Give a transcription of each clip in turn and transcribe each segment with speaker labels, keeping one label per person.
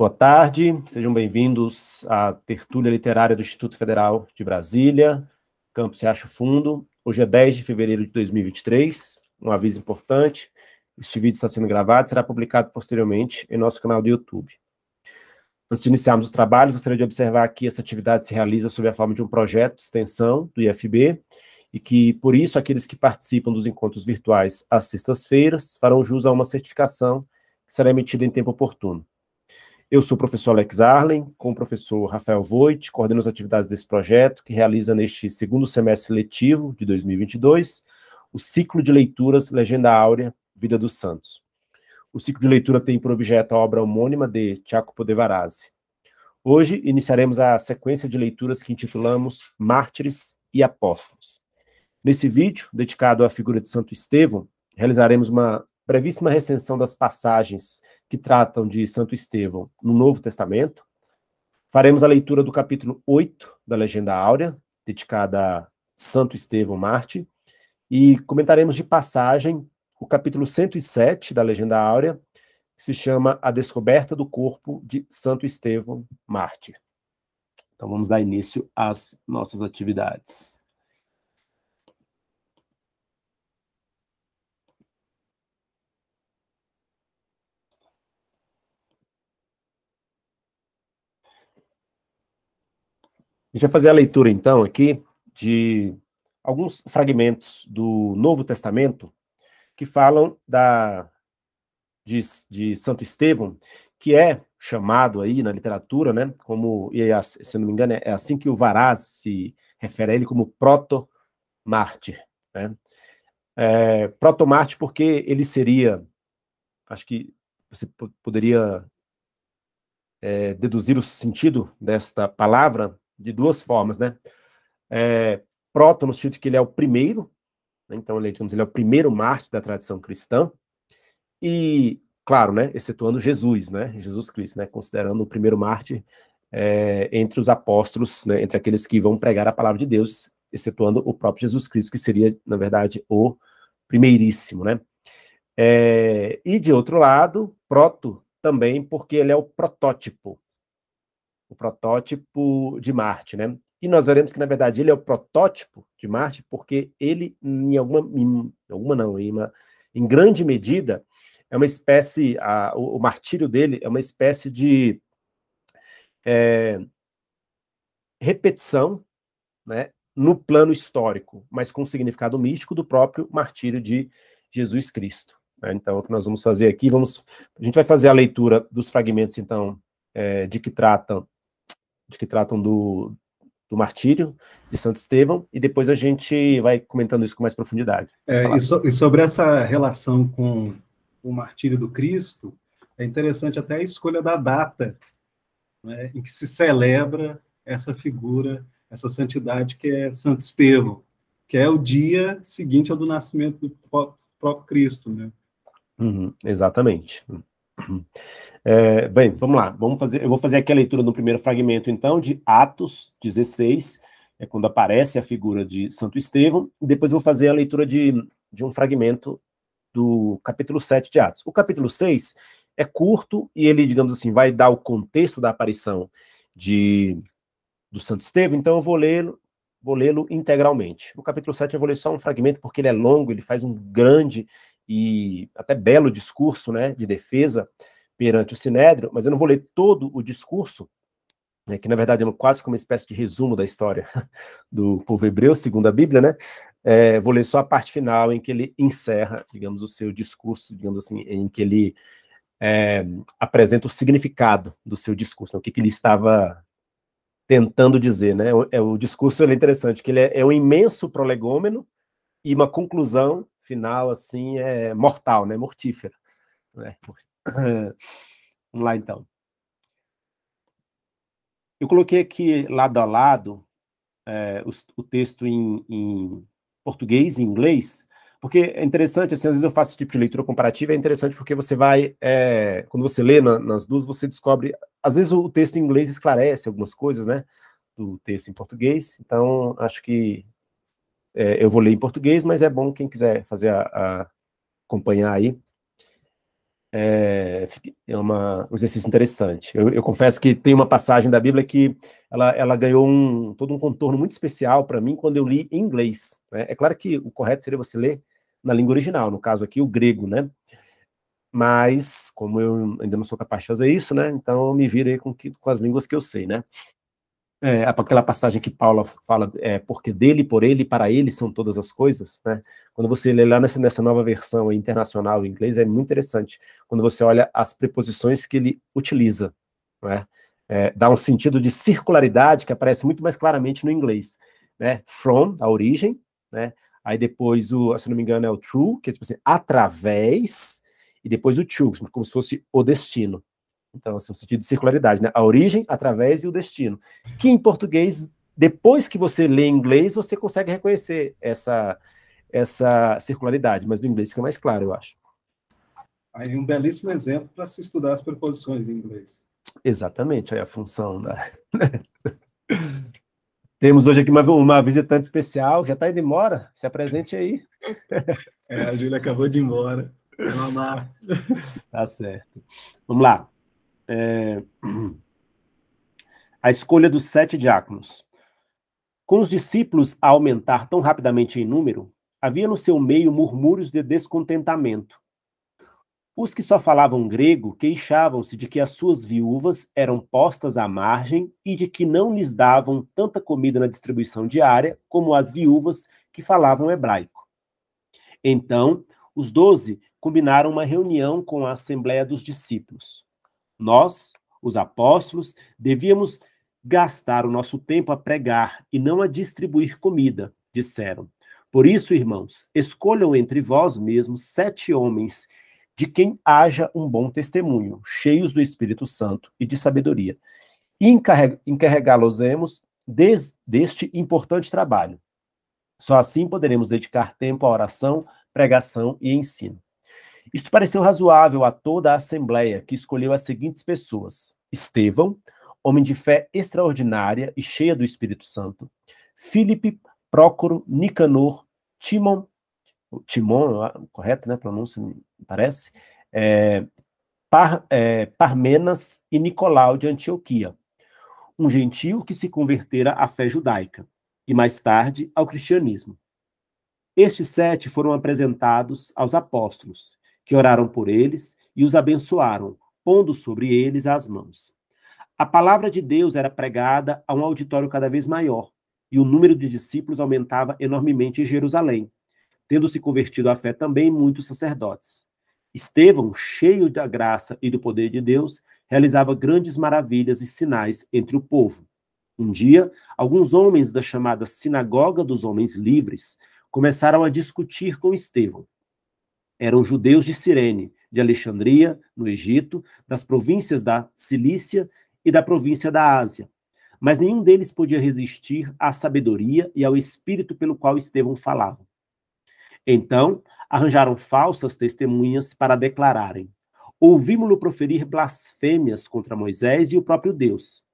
Speaker 1: Boa tarde, sejam bem-vindos à tertúlia literária do Instituto Federal de Brasília, Campus Riacho Fundo. Hoje é 10 de fevereiro de 2023. Um aviso importante: este vídeo está sendo gravado e será publicado posteriormente em nosso canal do YouTube. Antes de iniciarmos os trabalhos, gostaria de observar que essa atividade se realiza sob a forma de um projeto de extensão do IFB e que, por isso, aqueles que participam dos encontros virtuais às sextas-feiras farão jus a uma certificação que será emitida em tempo oportuno. Eu sou o professor Alex Arlen, com o professor Rafael Voit, coordeno as atividades desse projeto, que realiza neste segundo semestre letivo de 2022 o ciclo de leituras Legenda Áurea, Vida dos Santos. O ciclo de leitura tem por objeto a obra homônima de Tiago Podevarazzi. Hoje iniciaremos a sequência de leituras que intitulamos Mártires e Apóstolos. Nesse vídeo, dedicado à figura de Santo Estevão, realizaremos uma brevíssima recensão das passagens que tratam de Santo Estevão no Novo Testamento. Faremos a leitura do capítulo 8 da Legenda Áurea, dedicada a Santo Estevão Marte, e comentaremos de passagem o capítulo 107 da Legenda Áurea, que se chama A Descoberta do Corpo de Santo Estevão Marte. Então vamos dar início às nossas atividades. A gente vai fazer a leitura, então, aqui de alguns fragmentos do Novo Testamento que falam da, de, de Santo Estevão, que é chamado aí na literatura, né, como, e é, se não me engano, é assim que o Varaz se refere a ele como proto-mártir, né? É, proto-mártir porque ele seria, acho que você poderia é, deduzir o sentido desta palavra, de duas formas, né? É, Proto, no sentido que ele é o primeiro, né? então ele, ele é o primeiro mártir da tradição cristã, e, claro, né, excetuando Jesus, né, Jesus Cristo, né, considerando o primeiro mártir é, entre os apóstolos, né, entre aqueles que vão pregar a palavra de Deus, excetuando o próprio Jesus Cristo, que seria, na verdade, o primeiríssimo, né? É, e de outro lado, proto também, porque ele é o protótipo, o protótipo de Marte, né? E nós veremos que, na verdade, ele é o protótipo de Marte, porque ele, em alguma, em, alguma não, em, uma, em grande medida, é uma espécie, a, o, o, martírio dele é uma espécie de é, repetição né, no plano histórico, mas com significado místico do próprio martírio de Jesus Cristo. Né? Então, o que nós vamos fazer aqui, vamos, a gente vai fazer a leitura dos fragmentos, então, é, de que tratam que tratam do, do martírio de Santo Estevão, e depois a gente vai comentando isso com mais profundidade. É, e, so,
Speaker 2: e, sobre essa relação com o martírio do Cristo, é interessante até a escolha da data né, em que se celebra essa figura, essa santidade que é Santo
Speaker 1: Estevão,
Speaker 2: que é o dia seguinte ao do nascimento do
Speaker 1: próprio Cristo, né? Uhum, exatamente. É, bem, vamos lá. Vamos fazer, eu vou fazer aqui a leitura do primeiro fragmento, então, de Atos 16, é quando aparece a figura de Santo Estevão, e depois vou fazer a leitura de, de um fragmento do capítulo 7 de Atos. O capítulo 6 é curto e ele, digamos assim, vai dar o contexto da aparição de do Santo Estevão, então eu vou lê-lo vou lê-lo integralmente. O capítulo 7 eu vou ler só um fragmento porque ele é longo, ele faz um grande e até belo discurso né, de defesa perante o Sinédrio, mas eu não vou ler todo o discurso, né, que na verdade é quase como uma espécie de resumo da história do povo hebreu, segundo a Bíblia, né? É, vou ler só a parte final em que ele encerra, digamos, o seu discurso, digamos assim, em que ele é, apresenta o significado do seu discurso, né, o que, que, ele estava tentando dizer, né? É o, é, o discurso é interessante, que ele é, é um imenso prolegômeno e uma conclusão final assim é mortal, né? Mortífera. Né? Vamos lá então. Eu coloquei aqui lado a lado é, o, o, texto em, em português e inglês, porque é interessante, assim, às vezes eu faço esse tipo de leitura comparativa, é interessante porque você vai, é, quando você lê na, nas duas, você descobre, às vezes o texto em inglês esclarece algumas coisas, né, do texto em português, então acho que é, eu vou ler em português, mas é bom quem quiser fazer a, a acompanhar aí. É, é uma, um exercício interessante. Eu, eu, confesso que tem uma passagem da Bíblia que ela, ela ganhou um, todo um contorno muito especial para mim quando eu li em inglês. Né? É claro que o correto seria você ler na língua original, no caso aqui o grego, né? Mas como eu ainda não sou capaz de fazer isso, né? Então eu me virei com, com as línguas que eu sei, né? é, é aquela passagem que Paulo fala, é, porque dele, por ele, para ele são todas as coisas, né? Quando você lê lá nessa, nessa nova versão internacional em inglês, é muito interessante. Quando você olha as preposições que ele utiliza, né? É, dá um sentido de circularidade que aparece muito mais claramente no inglês, né? From, a origem, né? Aí depois, o, se não me engano, é o true, que é tipo assim, através, e depois o to, como se fosse o destino. Então, assim, o sentido de circularidade, né? A origem, através e o destino. Que em português, depois que você lê em inglês, você consegue reconhecer essa, essa circularidade, mas no inglês fica mais claro, eu acho.
Speaker 2: Aí um belíssimo exemplo para se estudar as preposições
Speaker 1: em inglês. Exatamente, aí a função da. Né? Temos hoje aqui uma, uma visitante especial, já está indo embora, se apresente aí. é, a Júlia acabou de ir embora. Vamos lá. Tá certo. Vamos lá é, a escolha dos sete diáconos. Com os discípulos a aumentar tão rapidamente em número, havia no seu meio murmúrios de descontentamento. Os que só falavam grego queixavam-se de que as suas viúvas eram postas à margem e de que não lhes davam tanta comida na distribuição diária como as viúvas que falavam hebraico. Então, os doze combinaram uma reunião com a Assembleia dos Discípulos. Nós, os apóstolos, devíamos gastar o nosso tempo a pregar e não a distribuir comida, disseram. Por isso, irmãos, escolham entre vós mesmos sete homens de quem haja um bom testemunho, cheios do Espírito Santo e de sabedoria, e encarregá-los deste importante trabalho. Só assim poderemos dedicar tempo à oração, pregação e ensino. Isto pareceu razoável a toda a Assembleia, que escolheu as seguintes pessoas: Estevão, homem de fé extraordinária e cheia do Espírito Santo, Filipe, Prócoro, Nicanor, Timon, Timon, correto, né? Pronúncia, parece, é, Par, é, Parmenas e Nicolau de Antioquia, um gentio que se convertera à fé judaica e mais tarde ao cristianismo. Estes sete foram apresentados aos apóstolos, que oraram por eles e os abençoaram, pondo sobre eles as mãos. A palavra de Deus era pregada a um auditório cada vez maior, e o número de discípulos aumentava enormemente em Jerusalém, tendo se convertido à fé também muitos sacerdotes. Estevão, cheio da graça e do poder de Deus, realizava grandes maravilhas e sinais entre o povo. Um dia, alguns homens da chamada Sinagoga dos Homens Livres começaram a discutir com Estevão eram judeus de Cirene, de Alexandria, no Egito, das províncias da Cilícia e da província da Ásia. Mas nenhum deles podia resistir à sabedoria e ao espírito pelo qual Estevão falava. Então, arranjaram falsas testemunhas para declararem: Ouvimos-lo proferir blasfêmias contra Moisés e o próprio Deus.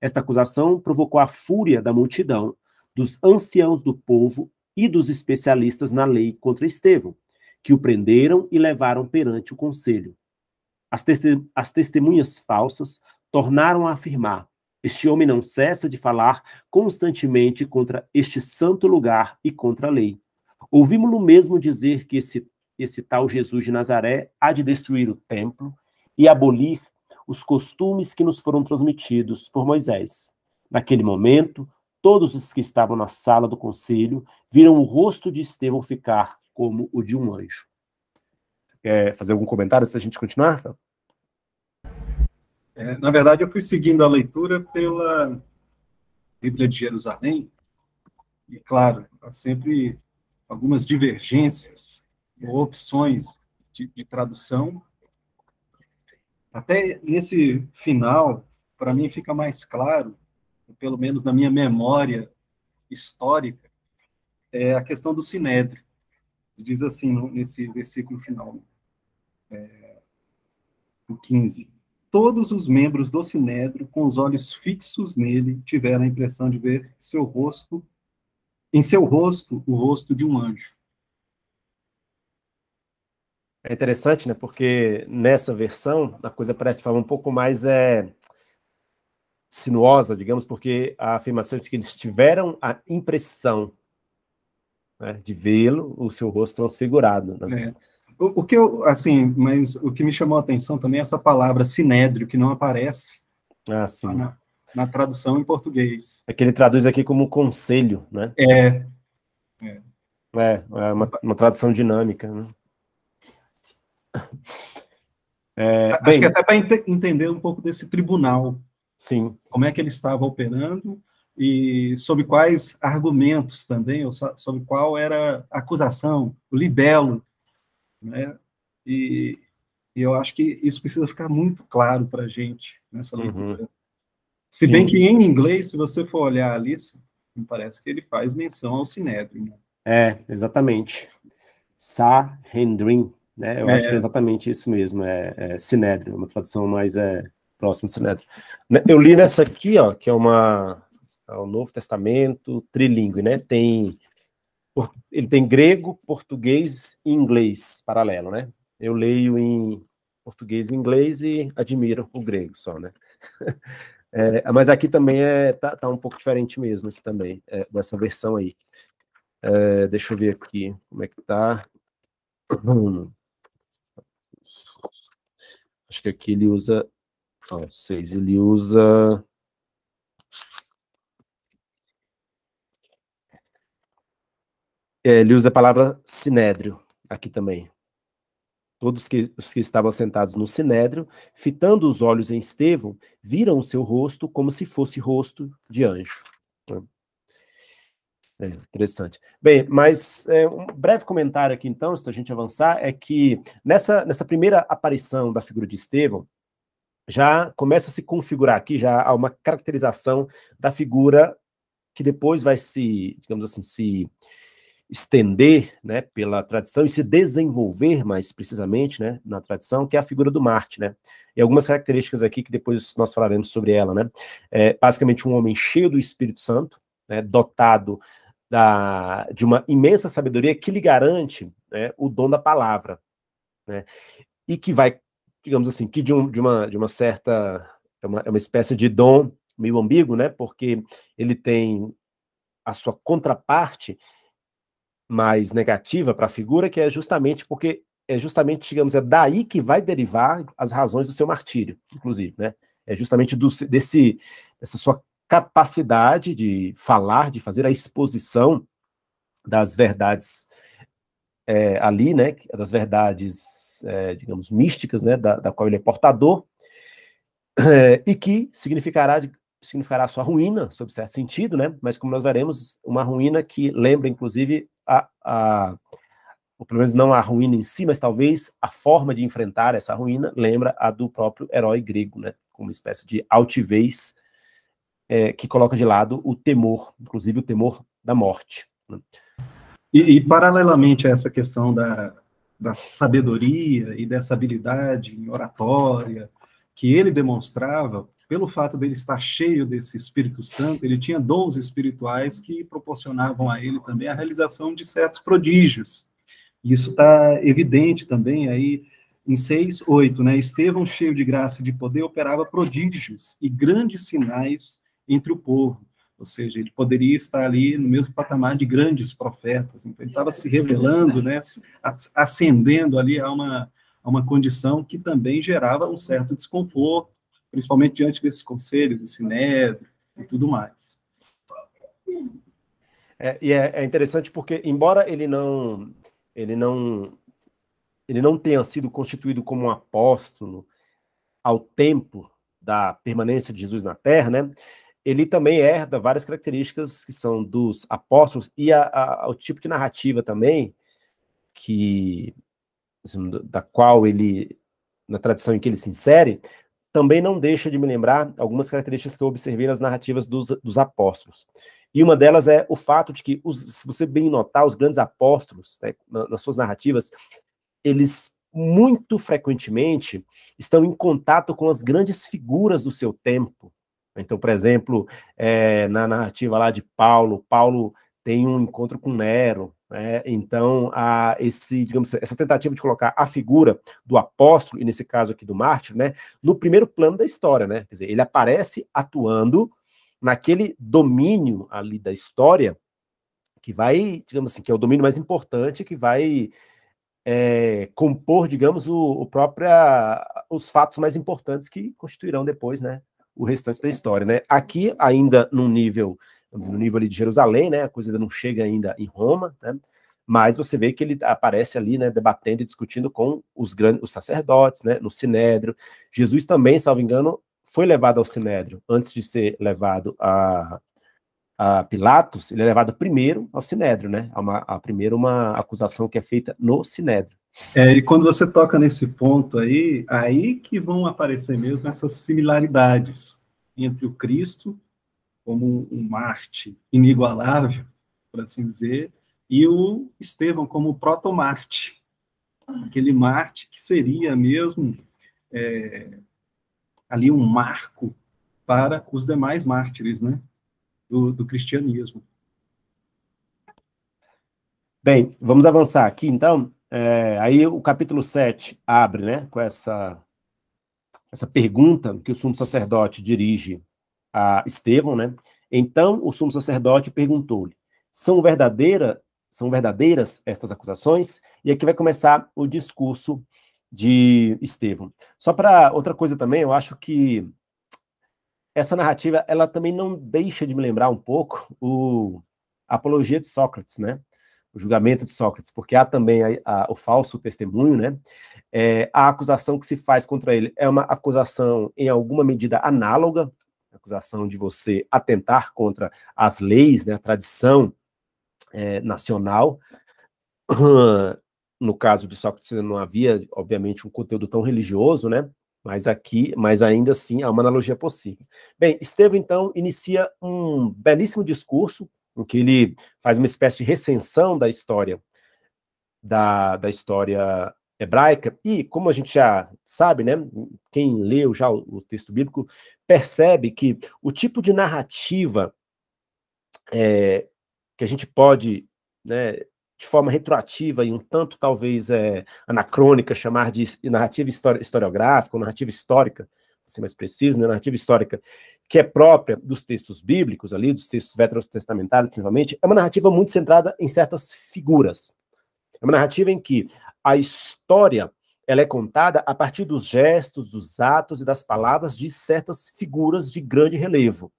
Speaker 1: Esta acusação provocou a fúria da multidão, dos anciãos do povo e dos especialistas na lei contra Estevão que o prenderam e levaram perante o conselho. As, as testemunhas falsas tornaram a afirmar: Este homem não cessa de falar constantemente contra este santo lugar e contra a lei. Ouvimos-lo mesmo dizer que esse, esse tal Jesus de Nazaré há de destruir o templo e abolir os costumes que nos foram transmitidos por Moisés. Naquele momento, todos os que estavam na sala do conselho viram o rosto de Estevão ficar como o de um anjo. Quer fazer algum comentário se a gente continuar, Rafael?
Speaker 2: É, na verdade, eu fui seguindo a leitura pela Bíblia de Jerusalém, e claro, há sempre algumas divergências ou opções de, de tradução. Até nesse final, para mim fica mais claro, pelo menos na minha memória histórica, é a questão do sinédrio diz assim no, nesse versículo final, é, o 15. Todos os membros do sinédrio, com os olhos fixos nele, tiveram a impressão de ver seu
Speaker 1: rosto, em seu rosto, o rosto de um anjo. É interessante, né? Porque nessa versão a coisa parece de forma um pouco mais é, sinuosa, digamos, porque a afirmação é de que eles tiveram a impressão né, de vê-lo, o seu rosto transfigurado.
Speaker 2: Né? É. O, o, que eu, assim, mas o que me chamou a atenção também é essa palavra sinédrio, que
Speaker 1: não aparece ah, sim. Na,
Speaker 2: na tradução em português.
Speaker 1: É que ele traduz aqui como conselho, né? É. É, é, é uma, uma, tradução dinâmica, né? É, Acho bem, que é até para
Speaker 2: ent entender um pouco desse tribunal. Sim. Como é que ele estava operando e sobre quais argumentos também, ou sobre qual era a acusação, o libelo. Né? E, e eu acho que isso precisa ficar muito claro para a gente nessa uhum. leitura. Uhum. Se Sim. bem que em inglês, se você for olhar ali, me parece que ele faz menção ao Sinédrio. Né?
Speaker 1: É, exatamente. Sa Hendrin, né? Eu é. acho que é, é exatamente isso mesmo, é, é Sinédrio, uma tradução mais é, próxima do Sinédrio. Eu li nessa aqui, ó, que é uma é o Novo Testamento, trilingue, né? Tem ele tem grego, português e inglês paralelo, né? Eu leio em português e inglês e admiro o grego só, né? É, mas aqui também é tá, tá, um pouco diferente mesmo aqui também é, dessa versão aí. É, deixa eu ver aqui como é que tá. Acho que aqui ele usa ó, seis, ele usa É, ele usa a palavra sinédrio aqui também. Todos que, os que estavam sentados no sinédrio, fitando os olhos em Estevão, viram o seu rosto como se fosse rosto de anjo. É, interessante. Bem, mas é, um breve comentário aqui então, se a gente avançar, é que nessa, nessa primeira aparição da figura de Estevão, já começa a se configurar aqui, já há uma caracterização da figura que depois vai se, digamos assim, se estender né, pela tradição e se desenvolver mais precisamente né, na tradição, que é a figura do Marte. Né? E algumas características aqui que depois nós falaremos sobre ela. Né? É basicamente um homem cheio do Espírito Santo, né, dotado da, de uma imensa sabedoria que lhe garante né, o dom da palavra. Né? E que vai, digamos assim, que de, um, de, uma, de uma certa. É uma, é uma espécie de dom meio ambíguo, né? Porque ele tem a sua contraparte mais negativa para a figura, que é justamente porque é justamente, digamos, é daí que vai derivar as razões do seu martírio, inclusive, né? É justamente do, desse dessa sua capacidade de falar, de fazer a exposição das verdades é, ali, né, das verdades, é, digamos, místicas, né, da, da, qual ele é portador, é, e que significará, significará sua ruína, sob certo sentido, né, mas como nós veremos, uma ruína que lembra, inclusive, a, a ou pelo menos não a ruína em si, mas talvez a forma de enfrentar essa ruína lembra a do próprio herói grego, né? Com uma espécie de altivez é, que coloca de lado o temor, inclusive o temor da morte. Né? E, e, paralelamente a essa questão da,
Speaker 2: da sabedoria e dessa habilidade em oratória que ele demonstrava, pelo fato dele estar cheio desse Espírito Santo, ele tinha dons espirituais que proporcionavam a ele também a realização de certos prodígios. Isso está evidente também aí em 6, 8, né? Estevão, cheio de graça e de poder, operava prodígios e grandes sinais entre o povo. Ou seja, ele poderia estar ali no mesmo patamar de grandes profetas. Então, ele estava se revelando, né? ascendendo ali a uma, a uma condição que também gerava um certo desconforto principalmente diante desse conselho, do Sinédrio e tudo mais.
Speaker 1: É, e é, é interessante porque, embora ele não, ele não, ele não tenha sido constituído como um apóstolo ao tempo da permanência de Jesus na Terra, né? Ele também herda várias características que são dos apóstolos e a, a, o tipo de narrativa também que assim, da qual ele na tradição em que ele se insere também não deixa de me lembrar algumas características que eu observei nas narrativas dos, dos apóstolos. E uma delas é o fato de que, os, se você bem notar, os grandes apóstolos, né, nas suas narrativas, eles muito frequentemente estão em contato com as grandes figuras do seu tempo. Então, por exemplo, é, na narrativa lá de Paulo, Paulo tem um encontro com Nero. Né? Então, a, esse, digamos, essa tentativa de colocar a figura do apóstolo, e nesse caso aqui do mártir, né, no primeiro plano da história. Né? Quer dizer, ele aparece atuando naquele domínio ali da história que vai, digamos assim, que é o domínio mais importante, que vai é, compor, digamos, o, o própria, os fatos mais importantes que constituirão depois, né, o restante da história, né? Aqui ainda num nível no nível ali de Jerusalém, né? A coisa ainda não chega ainda em Roma, né? Mas você vê que ele aparece ali, né, debatendo e discutindo com os grandes, os sacerdotes, né, no sinédrio. Jesus também, salvo engano, foi levado ao sinédrio antes de ser levado a, a Pilatos. Ele é levado primeiro ao sinédrio, né? A, uma, a uma acusação que é feita no sinédrio.
Speaker 2: É, e quando você toca nesse ponto aí, aí que vão aparecer mesmo essas similaridades entre o Cristo como um Marte inigualável, por assim dizer, e o Estevão como proto-Marte, aquele Marte que seria mesmo é, ali um marco para os demais mártires né, do, do cristianismo.
Speaker 1: Bem, vamos avançar aqui então. É, aí o capítulo 7 abre né, com essa, essa pergunta que o sumo sacerdote dirige a Estevão, né? Então o sumo sacerdote perguntou-lhe: são, verdadeira, são verdadeiras estas acusações? E aqui vai começar o discurso de Estevão. Só para outra coisa também, eu acho que essa narrativa ela também não deixa de me lembrar um pouco o a apologia de Sócrates, né? O julgamento de Sócrates, porque há também a, a, o falso testemunho, né? É, a acusação que se faz contra ele é uma acusação em alguma medida análoga acusação de você atentar contra as leis, né, a tradição é, nacional. No caso de Sócrates não havia, obviamente, um conteúdo tão religioso, né? Mas aqui, mas ainda assim, há uma analogia possível. Bem, Estevam, então, inicia um belíssimo discurso, em que ele faz uma espécie de recensão da história, da, da história hebraica, e como a gente já sabe, né, quem leu já o, o texto bíblico, percebe que o tipo de narrativa é, que a gente pode, né, de forma retroativa e um tanto talvez é, anacrônica, chamar de narrativa histori historiográfica, ou narrativa histórica, ser mais preciso, né, narrativa histórica, que é própria dos textos bíblicos ali, dos textos veterotestamentários, principalmente, é uma narrativa muito centrada em certas figuras. É uma narrativa em que a história ela é contada a partir dos gestos, dos atos e das palavras de certas figuras de grande relevo.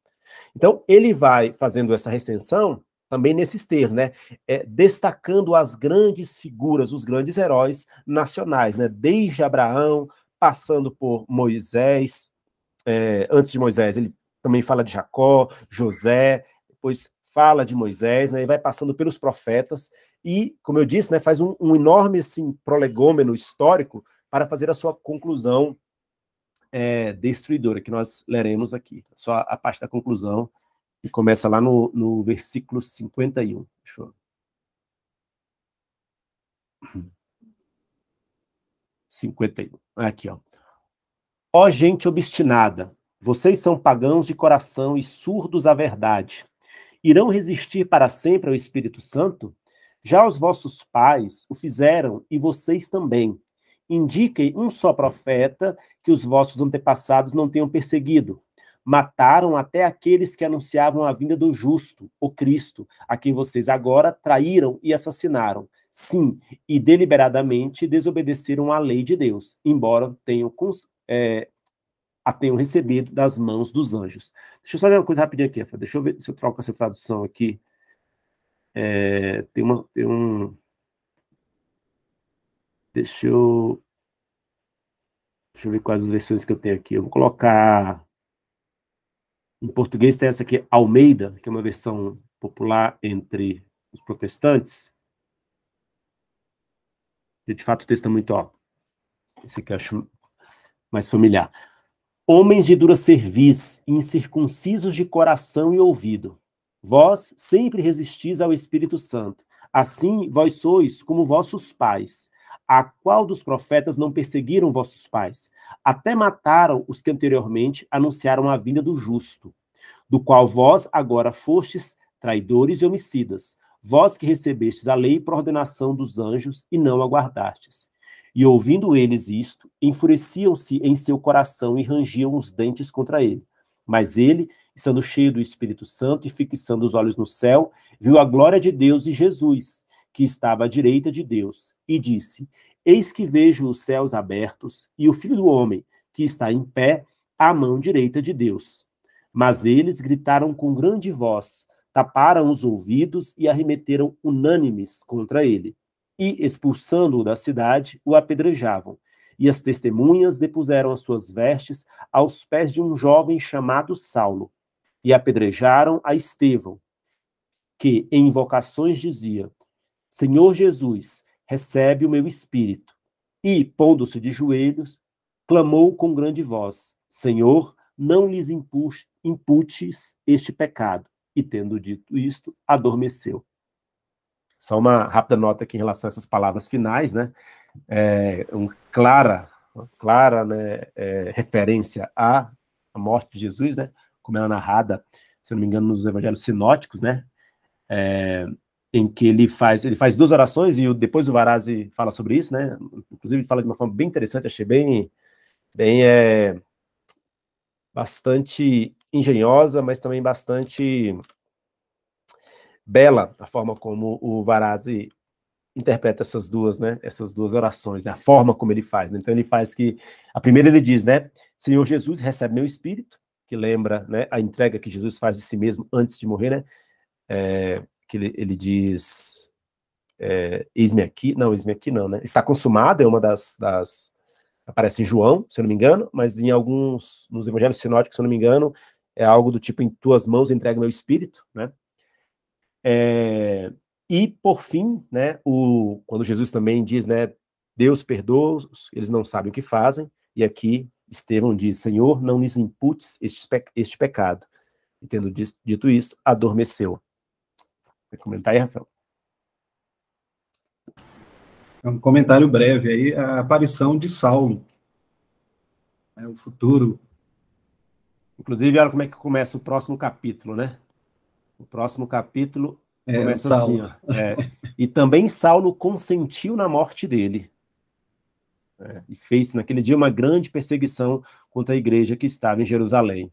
Speaker 1: Então, ele vai fazendo essa recensão também nesses termos, né? É, destacando as grandes figuras, os grandes heróis nacionais, né? Desde Abraão, passando por Moisés, é, antes de Moisés, ele também fala de Jacó, José, depois fala de Moisés, né? E vai passando pelos profetas e, como eu disse, né, faz um, um enorme assim, prolegômeno histórico para fazer a sua conclusão é, destruidora, que nós leremos aqui. Só a, parte da conclusão, que começa lá no, no versículo 51. Deixa eu... 51. Aqui, ó. Ó gente obstinada, vocês são pagãos de coração e surdos à verdade. Irão resistir para sempre ao Espírito Santo? Já os vossos pais o fizeram e vocês também. Indiquem um só profeta que os vossos antepassados não tenham perseguido. Mataram até aqueles que anunciavam a vinda do justo, o Cristo, a quem vocês agora traíram e assassinaram. Sim, e deliberadamente desobedeceram à lei de Deus, embora tenham é, a tenham recebido das mãos dos anjos. Deixa eu só ler uma coisa rapidinho aqui, Rafael. Deixa eu ver se eu troco essa tradução aqui. É, tem, uma, tem um. Deixa eu. Deixa eu ver quais as versões que eu tenho aqui. Eu vou colocar. Em português tem essa aqui, Almeida, que é uma versão popular entre os protestantes. E, de fato, o texto é muito. Ó, esse aqui eu acho mais familiar. Homens de dura cerviz, incircuncisos de coração e ouvido, Vós sempre resistis ao Espírito Santo. Assim vós sois como vossos pais. A qual dos profetas não perseguiram vossos pais? Até mataram os que anteriormente anunciaram a vinda do justo, do qual vós agora fostes traidores e homicidas, vós que recebestes a lei por ordenação dos anjos e não aguardastes. E ouvindo eles isto, enfureciam-se em seu coração e rangiam os dentes contra ele. Mas ele estando cheio do Espírito Santo e fixando os olhos no céu, viu a glória de Deus e Jesus, que estava à direita de Deus, e disse: Eis que vejo os céus abertos e o Filho do Homem, que está em pé, à mão direita de Deus. Mas eles gritaram com grande voz, taparam os ouvidos e arremeteram unânimes contra ele. E, expulsando-o da cidade, o apedrejavam. E as testemunhas depuseram as suas vestes aos pés de um jovem chamado Saulo e apedrejaram a Estevão, que em invocações dizia: Senhor Jesus, recebe o meu espírito. E, pondo-se de joelhos, clamou com grande voz: Senhor, não lhes imputes este pecado. E, tendo dito isto, adormeceu. Só uma rápida nota aqui em relação a essas palavras finais, né? É, um, clara, uma clara né, é, referência à morte de Jesus, né? como ela é narrada, se não me engano, nos evangelhos sinóticos, né? É, em que ele faz, ele faz duas orações e o, depois o Varazzi fala sobre isso, né? Inclusive ele fala de uma forma bem interessante, achei bem, bem é, bastante engenhosa, mas também bastante bela a forma como o Varazzi interpreta essas duas, né? Essas duas orações, né? A forma como ele faz. Né? Então ele faz que a primeira ele diz, né? Senhor Jesus, recebe meu espírito que lembra né, a entrega que Jesus faz de si mesmo antes de morrer, né? É, que ele, ele diz: é, Eis-me aqui, não, eis-me aqui não, né? Está consumado é uma das, das. Aparece em João, se eu não me engano, mas em alguns, nos evangelhos sinóticos, se eu não me engano, é algo do tipo: Em tuas mãos entrega meu espírito, né? É, e por fim, né, o, quando Jesus também diz, né, Deus perdoa, eles não sabem o que fazem, e aqui Estevão diz: Senhor, não lhes imputes este, pe este pecado. E tendo dito isso, adormeceu. Quer comentar aí, Rafael?
Speaker 2: É um comentário breve aí, a aparição de Saulo,
Speaker 1: é o futuro. Inclusive, olha como é que começa o próximo capítulo, né? O próximo capítulo é, começa assim, ó, é, e também Saulo consentiu na morte dele né? e fez naquele dia uma grande perseguição contra a igreja que estava em Jerusalém.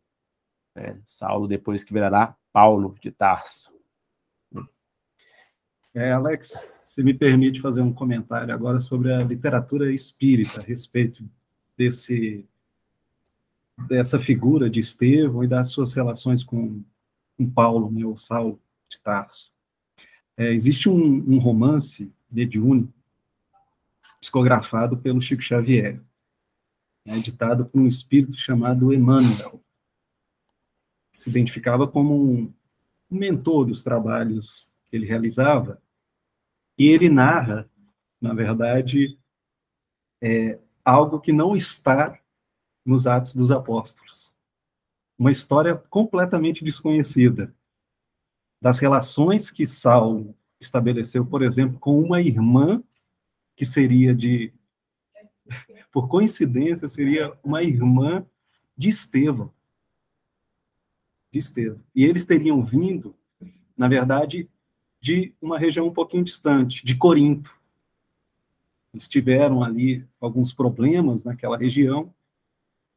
Speaker 1: Né? Saulo depois que virará Paulo de Tarso.
Speaker 2: É, Alex, se me permite fazer um comentário agora sobre a literatura espírita a respeito desse dessa figura de Estevão e das suas relações com, com Paulo, né, ou Saulo de Tarso. É, existe um, um romance mediúnico psicografado pelo Chico Xavier, né, ditado por um espírito chamado Emmanuel, que se identificava como um, um mentor dos trabalhos que ele realizava, e ele narra, na verdade, é, algo que não está nos Atos dos Apóstolos. Uma história completamente desconhecida das relações que Saulo estabeleceu, por exemplo, com uma irmã que seria de, por coincidência, seria uma irmã de Estevão. De Estevão. E eles teriam vindo, na verdade, de uma região um pouquinho distante, de Corinto. Eles tiveram ali alguns problemas naquela região,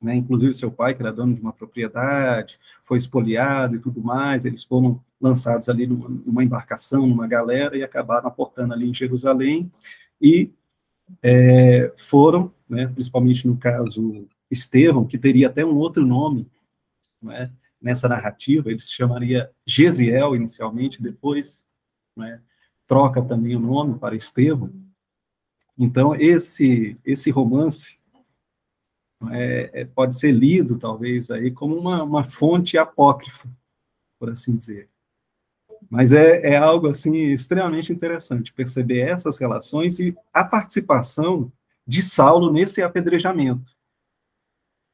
Speaker 2: né? inclusive seu pai, que era dono de uma propriedade, foi espoliado e tudo mais, eles foram lançados ali numa, numa embarcação, numa galera, e acabaram aportando ali em Jerusalém, e é, foram, né, principalmente no caso Estevão, que teria até um outro nome né, nessa narrativa, ele se chamaria Gesiel inicialmente, depois né, troca também o nome para Estevão. Então, esse, esse romance é, é, pode ser lido, talvez, aí como uma, uma fonte apócrifa, por assim dizer. Mas é, é algo assim extremamente interessante perceber essas relações e a participação de Saulo nesse apedrejamento.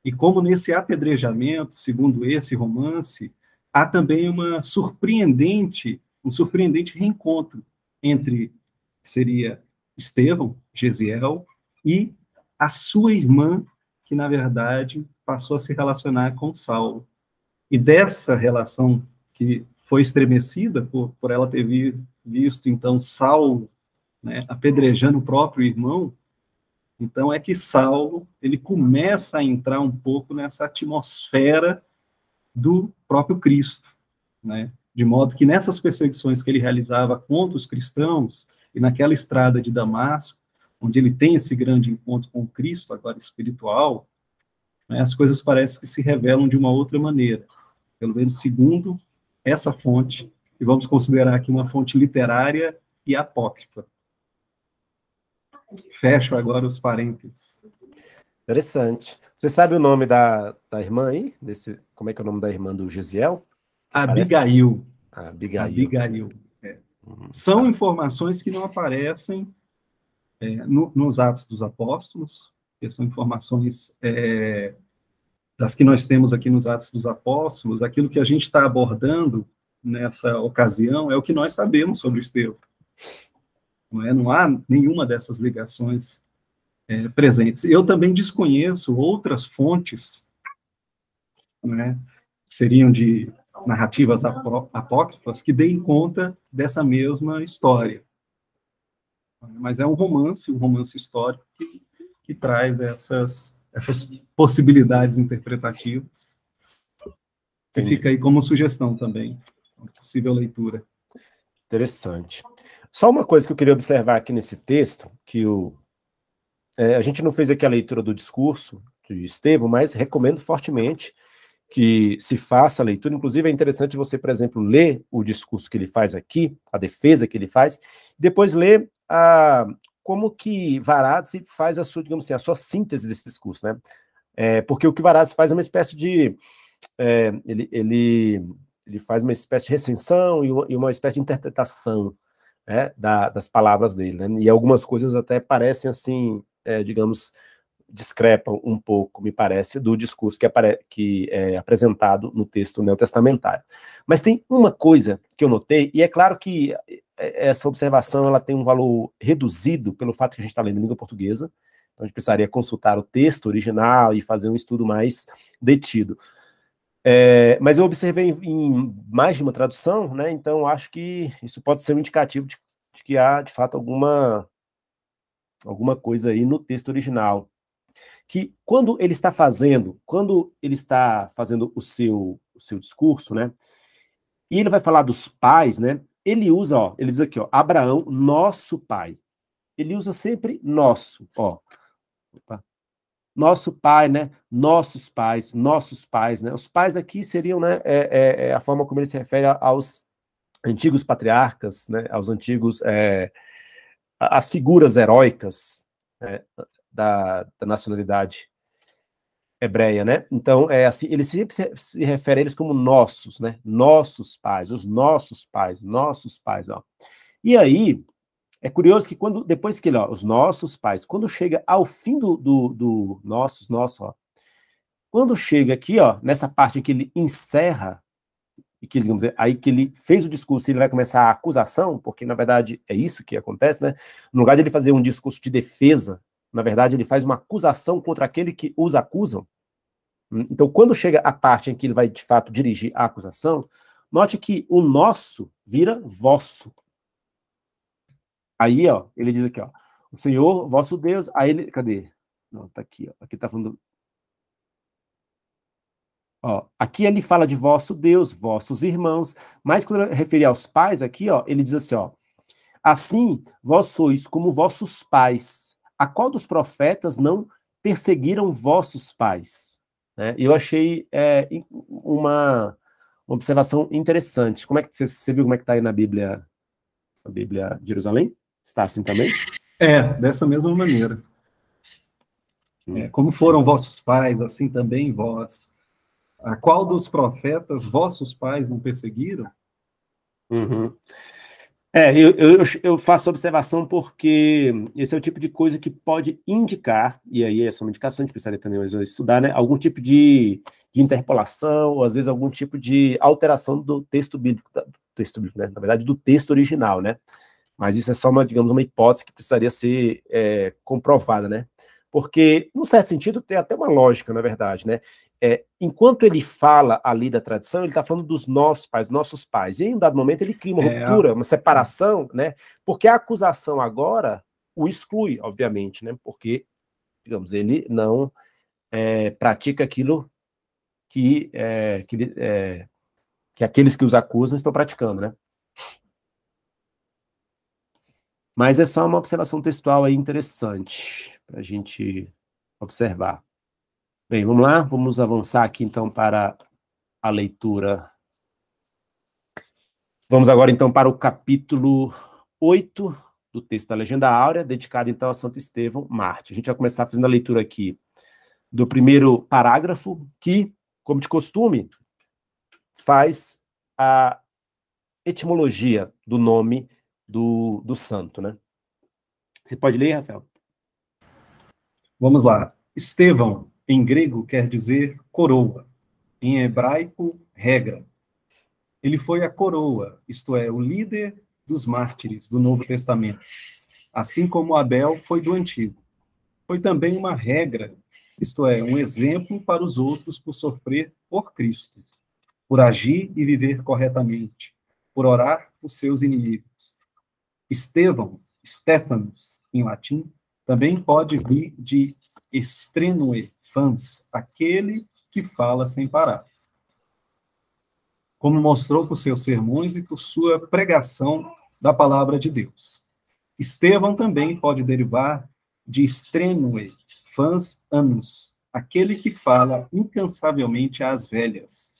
Speaker 2: E como nesse apedrejamento, segundo esse romance, há também uma surpreendente, um surpreendente reencontro entre seria Estevão, Gesiel, e a sua irmã, que na verdade passou a se relacionar com Saulo. E dessa relação que foi estremecida por, por ela ter vi, visto, então, Saulo né, apedrejando o próprio irmão, então é que Saulo ele começa a entrar um pouco nessa atmosfera do próprio Cristo, né? De modo que nessas perseguições que ele realizava contra os cristãos e naquela estrada de Damasco, onde ele tem esse grande encontro com Cristo agora espiritual, né, as coisas parecem que se revelam de uma outra maneira, pelo menos segundo essa fonte, e vamos considerar aqui
Speaker 1: uma fonte literária e apócrifa. Fecho agora os parênteses. Interessante. Você sabe o nome da, da irmã aí? Desse, como é que é o nome da irmã do Gisiel? Abigail. Abigail. Abigail.
Speaker 2: É. Uhum. São informações que não aparecem é, no, nos Atos dos Apóstolos, que são informações é, das que nós temos aqui nos Atos dos Apóstolos, aquilo que a gente está abordando nessa ocasião é o que nós sabemos sobre Estevão. Não, é? não há nenhuma dessas ligações é, presentes. Eu também desconheço outras fontes, né, que seriam de narrativas apó apócrifas, que deem conta dessa mesma história. É? Mas é um romance, um romance histórico que, que traz essas essas possibilidades interpretativas.
Speaker 1: E fica aí como sugestão também, possível leitura. Interessante. Só uma coisa que eu queria observar aqui nesse texto, que o, é, a gente não fez aqui a leitura do discurso de Estevam, mas recomendo fortemente que se faça a leitura. Inclusive, é interessante você, por exemplo, ler o discurso que ele faz aqui, a defesa que ele faz, depois ler a, como que Varazzi faz a sua, digamos assim, a sua síntese desse discurso, né? É, porque o que Varazzi faz é uma espécie de... É, ele, ele, ele faz uma espécie de recensão e uma, e uma espécie de interpretação né, da, das palavras dele, né? E algumas coisas até parecem, assim, é, digamos, discrepam um pouco, me parece, do discurso que, que é apresentado no texto neotestamentário. Mas tem uma coisa que eu notei, e é claro que é, é, essa observação ela tem um valor reduzido pelo fato que a gente está lendo em língua portuguesa, então a gente precisaria consultar o texto original e fazer um estudo mais detido. É, mas eu observei em, em, mais de uma tradução, né? Então acho que isso pode ser um indicativo de, de que há de fato alguma alguma coisa aí no texto original que quando ele está fazendo, quando ele está fazendo o seu o seu discurso, né? E ele vai falar dos pais, né? Ele usa, ó, ele diz aqui, ó, Abraão, nosso pai. Ele usa sempre nosso, ó. Opa. Nosso pai, né? Nossos pais, nossos pais, né? Os pais aqui seriam, né? É, é, é a forma como ele se refere aos antigos patriarcas, né? Aos antigos, é, as figuras heróicas né, da, da nacionalidade hebreia, né? Então, é assim, ele sempre se, refere a eles como nossos, né? Nossos pais, os nossos pais, nossos pais, ó. E aí, é curioso que quando, depois que ele, ó, os nossos pais, quando chega ao fim do, do, do nossos, nosso, ó, quando chega aqui, ó, nessa parte que ele encerra, e que, digamos, aí que ele fez o discurso e ele vai começar a acusação, porque na verdade é isso que acontece, né? No lugar de ele fazer um discurso de defesa, na verdade, ele faz uma acusação contra aquele que os acusam. Então, quando chega a parte em que ele vai de fato dirigir a acusação, note que o nosso vira vosso. Aí, ó, ele diz aqui, ó, o Senhor, vosso Deus, aí ele, cadê? Não, tá aqui, ó, aqui tá falando Ó, aqui ele fala de vosso Deus, vossos irmãos, mas quando eu referir aos pais aqui, ó, ele diz assim, ó, assim vós sois como vossos pais, a qual dos profetas não perseguiram vossos pais? Né? Eu achei é, uma, uma observação interessante. Como é que você, você viu como é que está aí na Bíblia, na Bíblia de Jerusalém? Está assim também?
Speaker 2: É, dessa mesma maneira. Hum. É, como foram vossos pais, assim também vós. A
Speaker 1: qual dos profetas vossos pais não perseguiram? Uhum. É, eu, eu, eu faço observação porque esse é o tipo de coisa que pode indicar, e aí é só uma indicação, a gente precisaria também mais estudar, né? Algum tipo de, de interpolação, ou às vezes algum tipo de alteração do texto bíblico, do texto bíblico, né? Na verdade, do texto original, né? Mas isso é só uma, digamos, uma hipótese que precisaria ser é, comprovada, né? Porque, num certo sentido, tem até uma lógica, na verdade, né? É, enquanto ele fala ali da tradição, ele está falando dos nossos pais, nossos pais. E em um dado momento ele cria uma é, ruptura, uma separação, né? Porque a acusação agora o exclui, obviamente, né? Porque, digamos, ele não é, pratica aquilo que, é, que, é, que aqueles que os acusam estão praticando, né? Mas é só uma observação textual aí interessante para a gente observar. Bem, vamos lá, vamos avançar aqui então para a leitura. Vamos agora então para o capítulo 8 do texto da Legenda Áurea, dedicado então a Santo Estevão Marte. A gente vai começar fazendo a leitura aqui do primeiro parágrafo, que, como de costume, faz a etimologia do nome do, do santo, né? Você pode ler, Rafael? Vamos lá. Estevão, em grego, quer dizer coroa.
Speaker 2: Em hebraico, regra. Ele foi a coroa, isto é, o líder dos mártires do Novo Testamento, assim como Abel foi do Antigo. Foi também uma regra, isto é, um exemplo para os outros por sofrer por Cristo, por agir e viver corretamente, por orar por seus inimigos, Estevão, Stephanus, em latim, também pode vir de estrenue fans, aquele que fala sem parar. Como mostrou por seus sermões e por sua pregação da palavra de Deus. Estevão também pode derivar de estrenue fans anus, aquele que fala incansavelmente às velhas,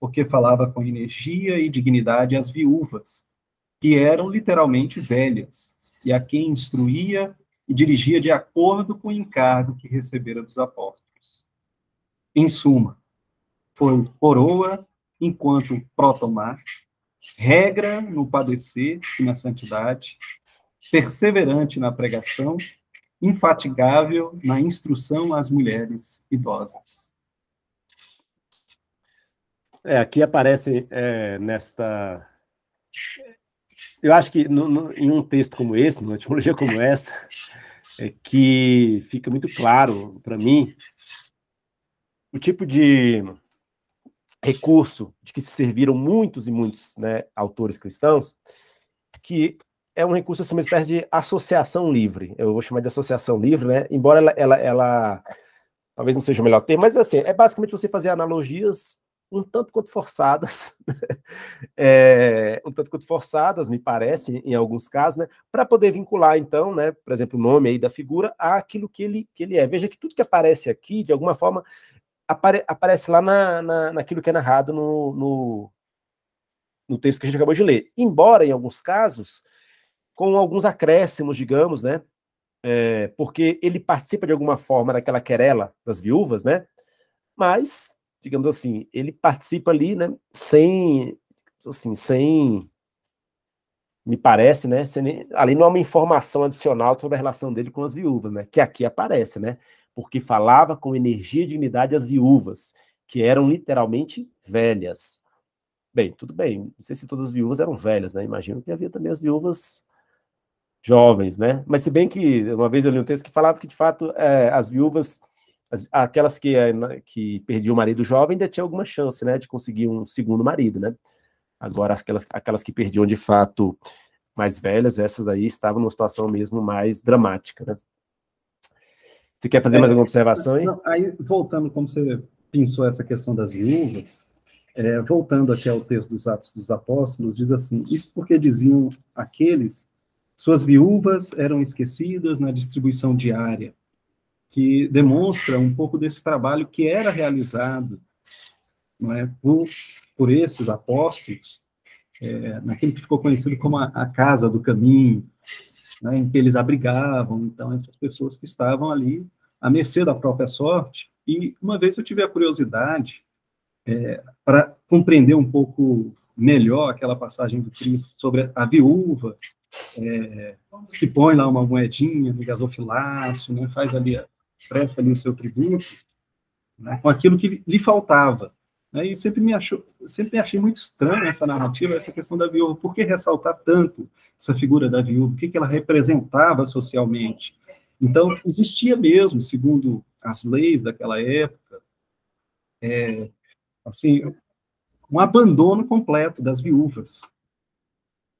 Speaker 2: porque falava com energia e dignidade às viúvas, que eram literalmente velhas, e a quem instruía e dirigia de acordo com o encargo que recebera dos apóstolos. Em suma, foi coroa enquanto protomar, regra no padecer e na santidade, perseverante na pregação, infatigável na instrução às mulheres idosas.
Speaker 1: É, aqui aparece é, nesta eu acho que no, no, em um texto como esse, numa etimologia como essa, é que fica muito claro para mim o tipo de recurso de que se serviram muitos e muitos né, autores cristãos, que é um recurso, assim, uma espécie de associação livre. Eu vou chamar de associação livre, né? Embora ela, ela, ela talvez não seja o melhor termo, mas assim, é basicamente você fazer analogias um tanto quanto forçadas, é, um tanto quanto forçadas, me parece, em alguns casos, né, para poder vincular, então, né, por exemplo, o nome aí da figura àquilo que ele, que ele é. Veja que tudo que aparece aqui, de alguma forma, apare, aparece lá na, na, naquilo que é narrado no, no, no texto que a gente acabou de ler. Embora, em alguns casos, com alguns acréscimos, digamos, né, é, porque ele participa de alguma forma daquela querela das viúvas, né, mas digamos assim, ele participa ali, né, sem, assim, sem, me parece, né, sem, ali não há uma informação adicional sobre a relação dele com as viúvas, né, que aqui aparece, né, porque falava com energia e dignidade as viúvas, que eram literalmente velhas. Bem, tudo bem, não sei se todas as viúvas eram velhas, né, imagino que havia também as viúvas jovens, né, mas se bem que, uma vez eu li um texto que falava que, de fato, é, as viúvas aquelas que, eh, que perdiam o marido jovem ainda tinha alguma chance, né, de conseguir um segundo marido, né? Agora, aquelas, aquelas que perdiam de fato mais velhas, essas aí estavam numa situação mesmo mais dramática, né? Você quer fazer mais é, alguma observação aí? Não,
Speaker 2: aí, voltando, como você pensou essa questão das viúvas, é, voltando aqui ao texto dos Atos dos Apóstolos, diz assim: Isso porque diziam aqueles, suas viúvas eram esquecidas na distribuição diária, que demonstra um pouco desse trabalho que era realizado não é, por, por esses apóstolos, é, naquilo que ficou conhecido como a, a Casa do Caminho, né, em que eles abrigavam, então, essas pessoas que estavam ali à mercê da própria sorte. E uma vez eu tive a curiosidade é, para compreender um pouco melhor aquela passagem do Cristo sobre a viúva, é, que põe lá uma moedinha de gasofilaço, né, faz ali a, presta ali o seu tributo, né, com aquilo que lhe faltava. Né, e sempre me achou, sempre achei muito estranha essa narrativa, essa questão da viúva. Por que ressaltar tanto essa figura da viúva? O que, que ela representava socialmente? Então, existia mesmo, segundo as leis daquela época, é, assim, um abandono completo das viúvas.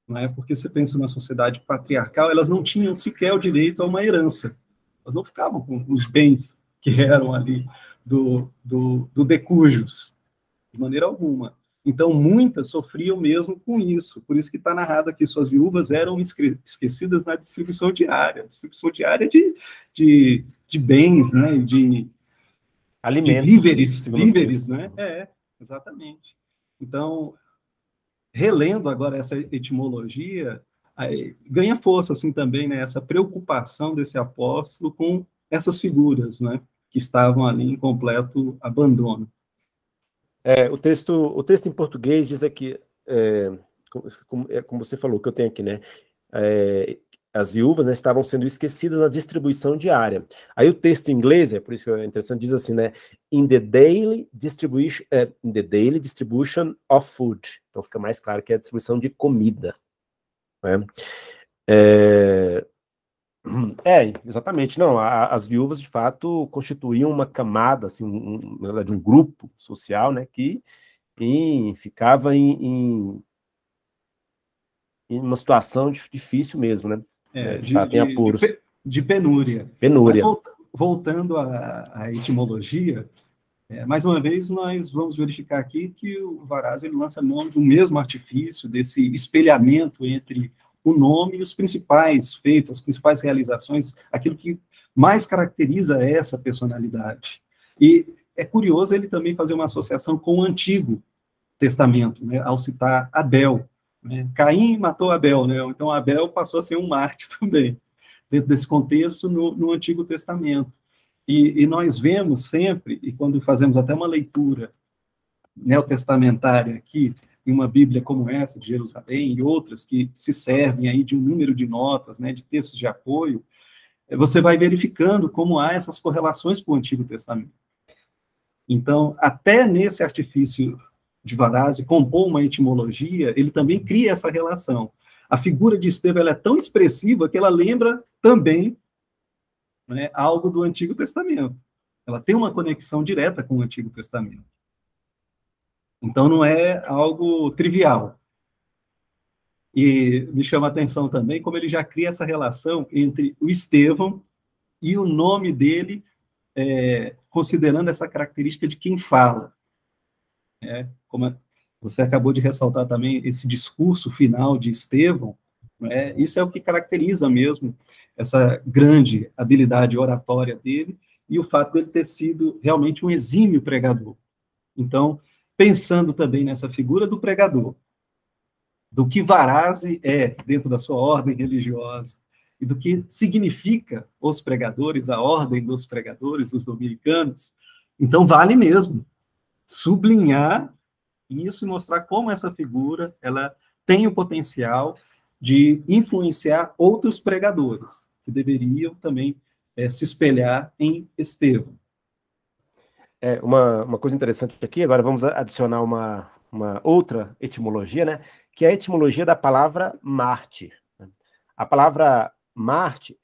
Speaker 2: Não é? Porque você pensa numa sociedade patriarcal, elas não tinham sequer o direito a uma herança elas não ficavam com os bens que eram ali do, do, do de maneira alguma. Então, muitas sofriam mesmo com isso. Por isso que está narrado aqui, suas viúvas eram esquecidas na distribuição diária, distribuição diária de, de, de bens, né? de, Alimentos, de víveres, víveres né? É, exatamente. Então, relendo agora essa etimologia, ganha força, assim, também, né, essa preocupação desse apóstolo com essas figuras, né, que estavam ali em completo abandono.
Speaker 1: É, o texto, o texto em português diz aqui, é, como, é, como, você falou, que eu tenho aqui, né, é, as viúvas né, estavam sendo esquecidas na distribuição diária. Aí o texto em inglês, é por isso que é interessante, diz assim, né? In the daily distribution, é, in the daily distribution of food. Então fica mais claro que é a distribuição de comida. Né? É... é, exatamente. Não, a, as viúvas de fato constituíam uma camada, assim, um, um, de um grupo social, né, que em, ficava em, em, em, uma situação difícil mesmo, né? É, é de, apuros. De,
Speaker 2: de penúria. Penúria. Mas, voltando à, à etimologia, é, mais uma vez, nós vamos verificar aqui que o Varaz ele lança mão nome do mesmo artifício, desse espelhamento entre o nome e os principais feitos, as principais realizações, aquilo que mais caracteriza essa personalidade. E é curioso ele também fazer uma associação com o Antigo Testamento, né, ao citar Abel. Né? Caim matou Abel, né? então Abel passou a ser um Marte também, dentro desse contexto no, no Antigo Testamento. E, e nós vemos sempre, e quando fazemos até uma leitura neotestamentária aqui, em uma Bíblia como essa de Jerusalém e outras que se servem aí de um número de notas, né, de textos de apoio, eh, você vai verificando como há essas correlações com o Antigo Testamento. Então, até nesse artifício de Varazzi compor uma etimologia, ele também cria essa relação. A figura de Estevão é tão expressiva que ela lembra também né, algo do Antigo Testamento. Ela tem uma conexão direta com o Antigo Testamento. Então, não é algo trivial. E me chama a atenção também como ele já cria essa relação entre o Estevão e o nome dele, é, considerando essa característica de quem fala. É, como é, você acabou de ressaltar também esse discurso final de Estevão, né? Isso é o que caracteriza mesmo essa grande habilidade oratória dele e o fato dele ter sido realmente um exímio pregador. Então, pensando também nessa figura do pregador, do que Varazzi é dentro da sua ordem religiosa e do que significa os pregadores, a ordem dos pregadores, os dominicanos, então vale mesmo sublinhar isso e mostrar como essa figura ela tem o potencial de influenciar outros pregadores, que deveriam também é, se espelhar
Speaker 1: em Estevão. É, uma, uma coisa interessante aqui, agora vamos adicionar uma, uma outra etimologia, né? que é a etimologia da palavra mártir. Né. A palavra mártir,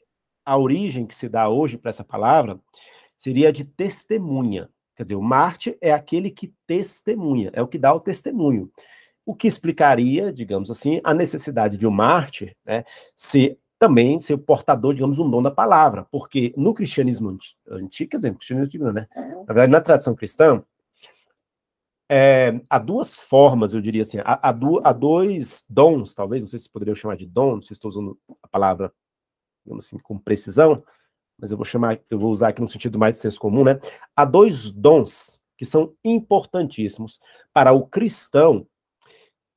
Speaker 1: a origem que se dá hoje para essa palavra, seria de testemunha. Quer dizer, o mártir é aquele que testemunha, é o que dá o testemunho o que explicaria, digamos assim, a necessidade de um mártir né, ser também ser portador, digamos, um dom da palavra, porque no cristianismo antigo, quer dizer, no cristianismo antigo, né? É. Na verdade, na tradição cristã, é, há duas formas, eu diria assim, há, há, dois dons, talvez, não sei se poderia chamar de dom, não sei se estou usando a palavra, digamos assim, com precisão, mas eu vou chamar, eu vou usar aqui no sentido mais senso comum, né? Há dois dons que são importantíssimos para o cristão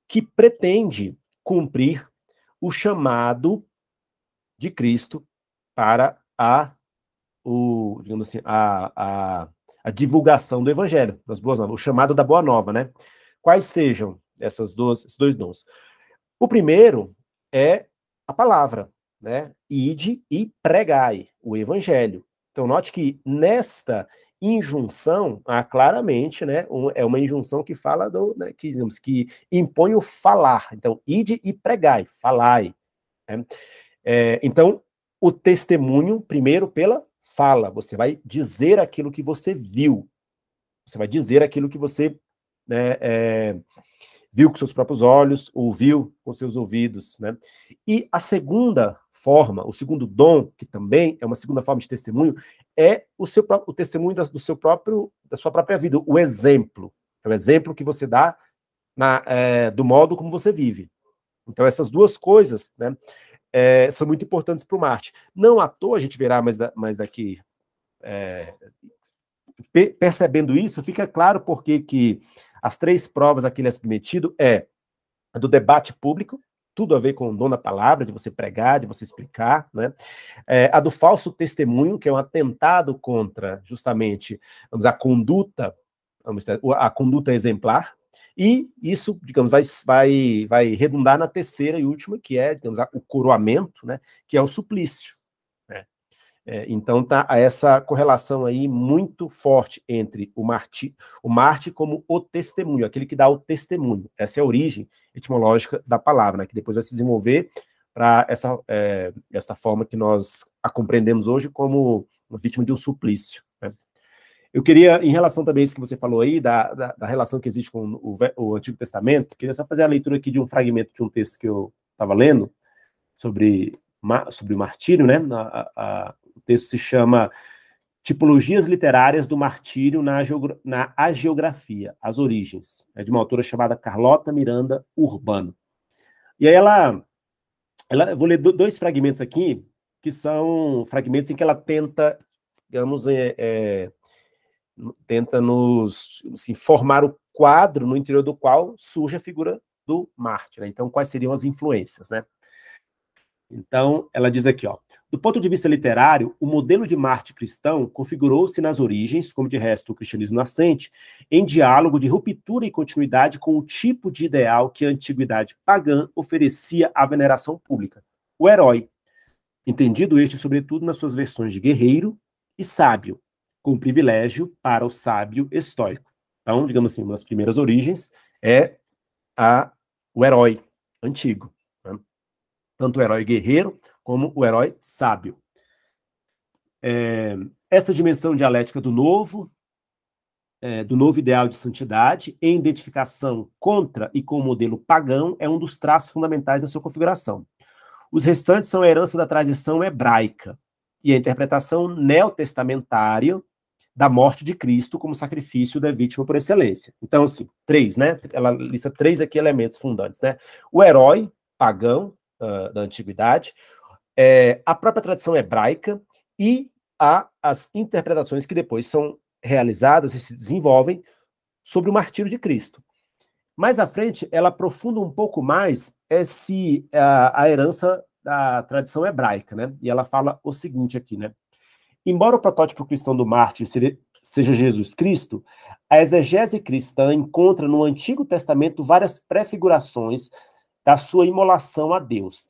Speaker 1: que pretende cumprir o chamado de Cristo para a, o, digamos assim, a, a, a divulgação do Evangelho, das boas novas, o chamado da boa nova, né? Quais sejam essas duas, esses dois dons? O primeiro é a palavra, né? Ide e pregai o Evangelho. Então, note que nesta injunção, ah, claramente, né, um, é uma injunção que fala do, né, que, digamos, que impõe o falar. Então, ide e pregai, falai. Né? É, então, o testemunho, primeiro, pela fala. Você vai dizer aquilo que você viu. Você vai dizer aquilo que você né, é, viu com seus próprios olhos, ouviu com seus ouvidos. Né? E a segunda forma, o segundo dom, que também é uma segunda forma de testemunho, é o seu o testemunho da, do seu próprio, da sua própria vida, o exemplo. É o exemplo que você dá na, é, do modo como você vive. Então, essas duas coisas né, é, são muito importantes para o Marte. Não à toa a gente verá mais, da, mais daqui. É, percebendo isso, fica claro porque que as três provas a que ele é submetido é a do debate público, tudo a ver com o dom da palavra, de você pregar, de você explicar, né? É, a do falso testemunho, que é um atentado contra justamente vamos dizer, a conduta, vamos dizer, a conduta exemplar, e isso, digamos, vai, vai, vai redundar na terceira e última, que é, digamos, o coroamento, né? Que é o suplício. É, então tá essa correlação aí muito forte entre o Marte, o Marte como o testemunho, aquele que dá o testemunho. Essa é a origem etimológica da palavra, né, que depois vai se desenvolver para essa, é, essa forma que nós a compreendemos hoje como vítima de um suplício. Né. Eu queria, em relação também a isso que você falou aí, da, da, da relação que existe com o, o, Antigo Testamento, queria só fazer a leitura aqui de um fragmento de um texto que eu estava lendo sobre, sobre o martírio, né, a, a, texto se chama Tipologias Literárias do Martírio na, Geogra na Ageografia, As Origens. É de uma autora chamada Carlota Miranda Urbano. E aí ela, ela vou ler dois fragmentos aqui, que são fragmentos em que ela tenta, digamos, é, é, tenta nos assim, formar o quadro no interior do qual surge a figura do Marte. Né? Então, quais seriam as influências, né? Então, ela diz aqui, ó. Do ponto de vista literário, o modelo de Marte cristão configurou-se nas origens, como de resto o cristianismo nascente, em diálogo de ruptura e continuidade com o tipo de ideal que a antiguidade pagã oferecia à veneração pública, o herói, entendido este sobretudo nas suas versões de guerreiro e sábio, com privilégio para o sábio estoico. Então, digamos assim, uma das primeiras origens é a, o herói antigo. Né? Tanto o herói guerreiro como o herói sábio. É, essa dimensão dialética do novo, é, do novo ideal de santidade, em identificação contra e com o modelo pagão, é um dos traços fundamentais da sua configuração. Os restantes são a herança da tradição hebraica e a interpretação neotestamentária da morte de Cristo como sacrifício da vítima por excelência. Então, assim, três, né? Ela lista três aqui elementos fundantes, né? O herói pagão uh, da antiguidade, é, a própria tradição hebraica e a, as interpretações que depois são realizadas e se desenvolvem sobre o martírio de Cristo. Mais à frente, ela aprofunda um pouco mais esse, a, a herança da tradição hebraica, né? E ela fala o seguinte aqui, né? Embora o protótipo cristão do mártir seja Jesus Cristo, a exegese cristã encontra no Antigo Testamento várias prefigurações da sua imolação a Deus,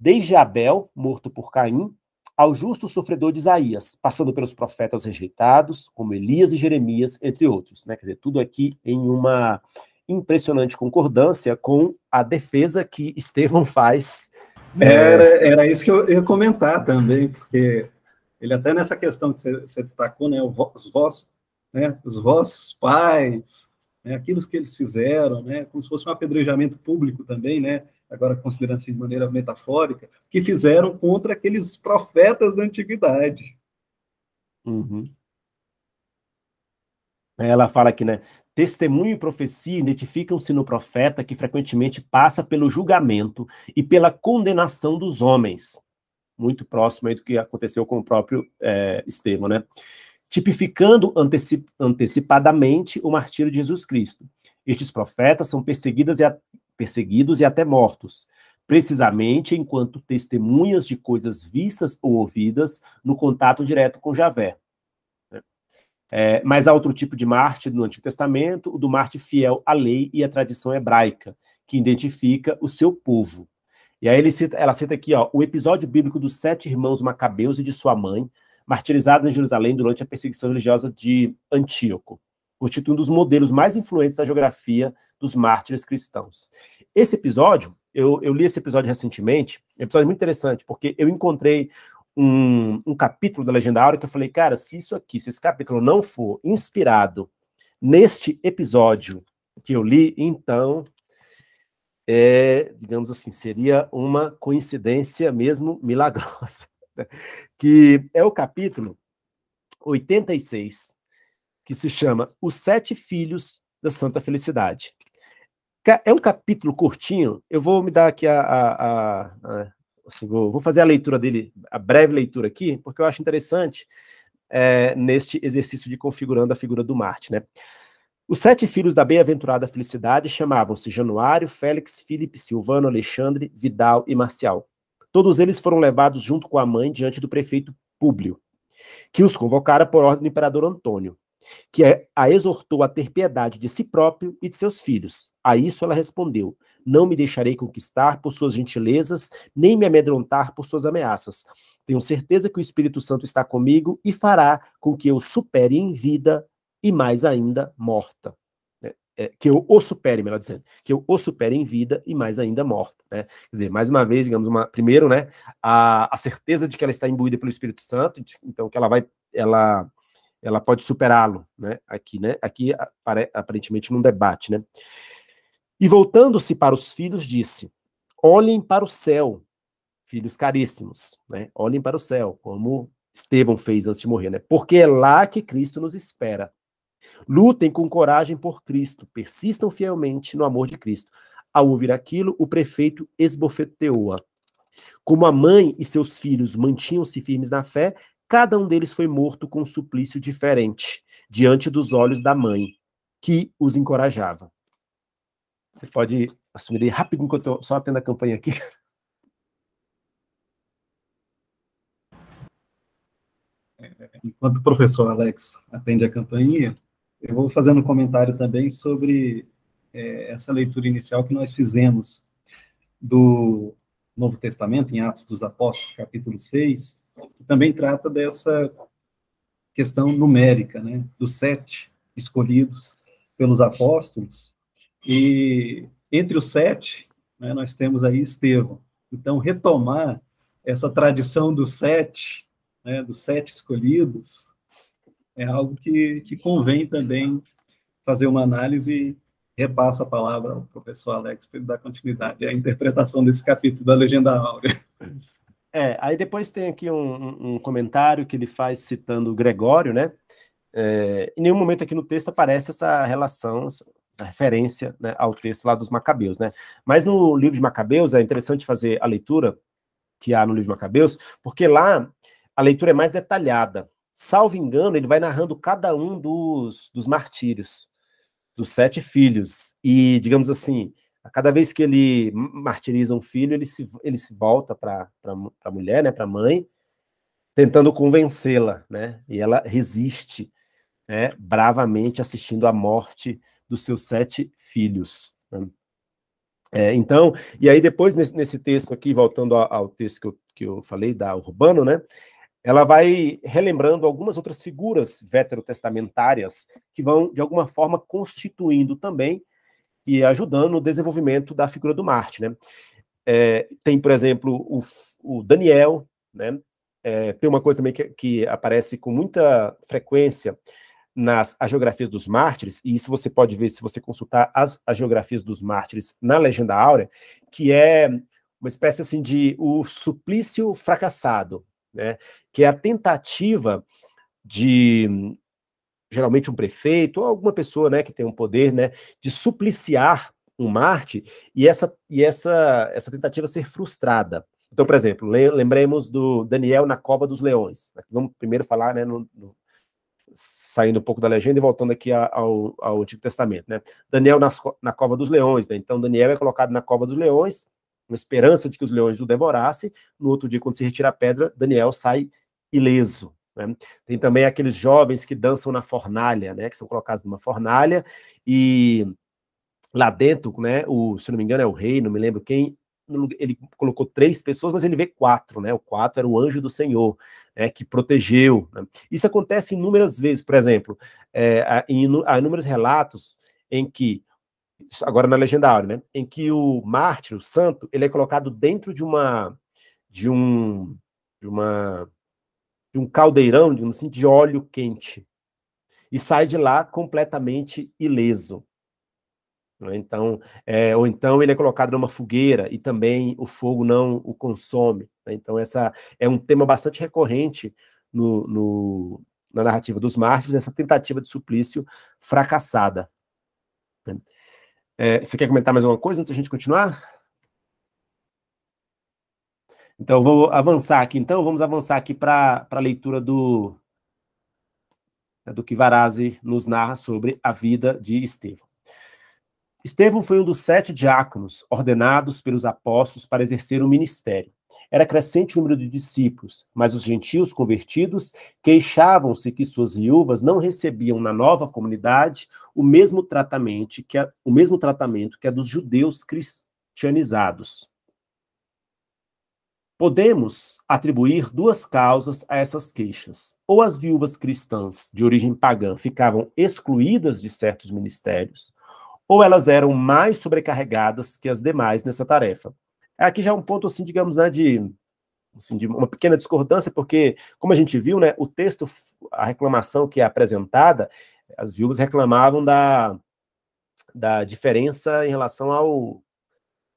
Speaker 1: desde Abel, morto por Caim, ao justo sofredor de Isaías, passando pelos profetas rejeitados, como Elias e Jeremias, entre outros. Né? Quer dizer, tudo aqui em uma impressionante concordância com a defesa que Estevão faz. É, era,
Speaker 2: era isso que eu ia comentar também, porque ele até nessa questão que você destacou, né, os vossos, né, os vossos pais, né, aquilo que eles fizeram, né, como se fosse um apedrejamento público também, né, agora considerando assim de maneira metafórica, que fizeram contra aqueles profetas da antiguidade.
Speaker 1: Uhum. Ela fala aqui, né? Testemunho e profecia identificam-se no profeta que frequentemente passa pelo julgamento e pela condenação dos homens. Muito próximo aí do que aconteceu com o próprio é, Estevão, né? Tipificando anteci antecipadamente o martírio de Jesus Cristo. Estes profetas são perseguidas e, perseguidos e até mortos, precisamente enquanto testemunhas de coisas vistas ou ouvidas no contato direto com Javé. Né? É, mas há outro tipo de Marte no Antigo Testamento, o do Marte fiel à lei e à tradição hebraica, que identifica o seu povo. E aí cita, ela cita aqui ó, o episódio bíblico dos sete irmãos macabeus e de sua mãe, martirizados em Jerusalém durante a perseguição religiosa de Antíoco constitui um dos modelos mais influentes da geografia dos mártires cristãos. Esse episódio, eu, eu li esse episódio recentemente, é um episódio muito interessante, porque eu encontrei um, um capítulo da Legenda Legendário que eu falei, cara, se isso aqui, se esse capítulo não for inspirado neste episódio que eu li, então é, digamos assim, seria uma coincidência mesmo milagrosa, que é o capítulo 86 que se chama Os Sete Filhos da Santa Felicidade. É um capítulo curtinho, eu vou me dar aqui a. a, a, a assim, vou, vou, fazer a leitura dele, a breve leitura aqui, porque eu acho interessante é, neste exercício de configurando a figura do Marte. Né? Os sete filhos da bem-aventurada felicidade chamavam-se Januário, Félix, Filipe, Silvano, Alexandre, Vidal e Marcial. Todos eles foram levados junto com a mãe diante do prefeito Públio, que os convocara por ordem do imperador Antônio que é, a exortou a ter piedade de si próprio e de seus filhos. A isso ela respondeu: Não me deixarei conquistar por suas gentilezas, nem me amedrontar por suas ameaças. Tenho certeza que o Espírito Santo está comigo e fará com que eu supere em vida e mais ainda morta. É, é, que eu o supere, melhor dizendo, que eu o supere em vida e mais ainda morta, né? Quer dizer, mais uma vez, digamos, uma, primeiro, né, a, a certeza de que ela está imbuída pelo Espírito Santo, de, então que ela vai, ela ela pode superá-lo, né? Aqui, né? Aqui aparentemente num debate, né? E voltando-se para os filhos, disse: Olhem para o céu, filhos caríssimos, né? Olhem para o céu, como Estevão fez antes de morrer, né? Porque é lá que Cristo nos espera. Lutem com coragem por Cristo, persistam fielmente no amor de Cristo. Ao ouvir aquilo, o prefeito esbofeteou-a. Como a mãe e seus filhos mantinham-se firmes na fé, Cada um deles foi morto com um suplício diferente, diante dos olhos da mãe, que os encorajava. Você pode assumir aí rápido enquanto eu só atendo a campanha aqui.
Speaker 2: Enquanto o professor Alex atende a campainha, eu vou fazendo um comentário também sobre é, essa leitura inicial que nós fizemos do Novo Testamento, em Atos dos Apóstolos, capítulo 6, que também trata dessa questão numérica, né, dos sete escolhidos pelos apóstolos, e entre os sete, né, nós temos aí Estevão. Então, retomar essa tradição dos sete, né, dos sete escolhidos, é algo que, que convém também fazer uma análise. Repasso a palavra ao professor Alex para ele dar continuidade à interpretação desse capítulo da Legenda Áurea. É
Speaker 1: é, aí depois tem aqui um, um comentário que ele faz citando Gregório, né? É, em nenhum momento aqui no texto aparece essa relação, essa referência né, ao texto lá dos Macabeus, né? Mas no livro de Macabeus é interessante fazer a leitura que há no livro de Macabeus, porque lá a leitura é mais detalhada. Salvo engano, ele vai narrando cada um dos, dos martírios, dos sete filhos. E, digamos assim, cada vez que ele martiriza um filho, ele se, ele se volta para a mulher, né, para a mãe, tentando convencê-la, né? E ela resiste, né, bravamente assistindo à morte dos seus sete filhos. Né? É, então, e aí depois nesse, nesse texto aqui, voltando ao, ao, texto que eu, que eu falei da Urbano, né? Ela vai relembrando algumas outras figuras veterotestamentárias que vão de alguma forma constituindo também e ajudando no desenvolvimento da figura do Marte, né? É, tem, por exemplo, o, o Daniel, né? É, tem uma coisa também que, que, aparece com muita frequência nas geografias dos mártires, e isso você pode ver se você consultar as geografias dos mártires na Legenda Áurea, que é uma espécie assim de o suplício fracassado, né? que é a tentativa de geralmente um prefeito ou alguma pessoa né, que tem um poder né, de supliciar um Marte e essa, e essa, essa tentativa ser frustrada. Então, por exemplo, lembremos do Daniel na Cova dos Leões. Vamos primeiro falar, né, no, no, saindo um pouco da legenda e voltando aqui ao, ao Antigo Testamento. Né? Daniel nas, na Cova dos Leões. Né? Então, Daniel é colocado na Cova dos Leões, com esperança de que os leões o devorassem. No outro dia, quando se retira a pedra, Daniel sai ileso. Né? Tem também aqueles jovens que dançam na fornalha, né? Que são colocados numa fornalha e lá dentro, né? O, se não me engano, é o rei, não me lembro quem. Ele colocou três pessoas, mas ele vê quatro, né? O quatro era o anjo do Senhor, né, que protegeu. Né? Isso acontece inúmeras vezes, por exemplo, é, em, há inúmeros relatos em que agora na legendária, né? Em que o mártir, o santo, ele é colocado dentro de uma de um de uma de um caldeirão, digamos assim, de óleo quente. E sai de lá completamente ileso. Né, então, é, ou então ele é colocado numa fogueira e também o fogo não o consome. Né, então, essa é um tema bastante recorrente no, no, na narrativa dos mártires, essa tentativa de suplício fracassada. Né. É, você quer comentar mais alguma coisa antes da gente continuar? Então, vou avançar aqui. Então, vamos avançar aqui para a leitura do, né, do que Varazzi nos narra sobre a vida de Estevão. Estevão foi um dos sete diáconos ordenados pelos apóstolos para exercer o ministério. Era crescente o número de discípulos, mas os gentios convertidos queixavam-se que suas viúvas não recebiam na nova comunidade o mesmo tratamento que a, o mesmo tratamento que a dos judeus cristianizados. Podemos atribuir duas causas a essas queixas. Ou as viúvas cristãs de origem pagã ficavam excluídas de certos ministérios, ou elas eram mais sobrecarregadas que as demais nessa tarefa. É aqui já é um ponto, assim, digamos, né, de, assim, de uma pequena discordância, porque, como a gente viu, né, o texto, a reclamação que é apresentada, as viúvas reclamavam da, da diferença em relação ao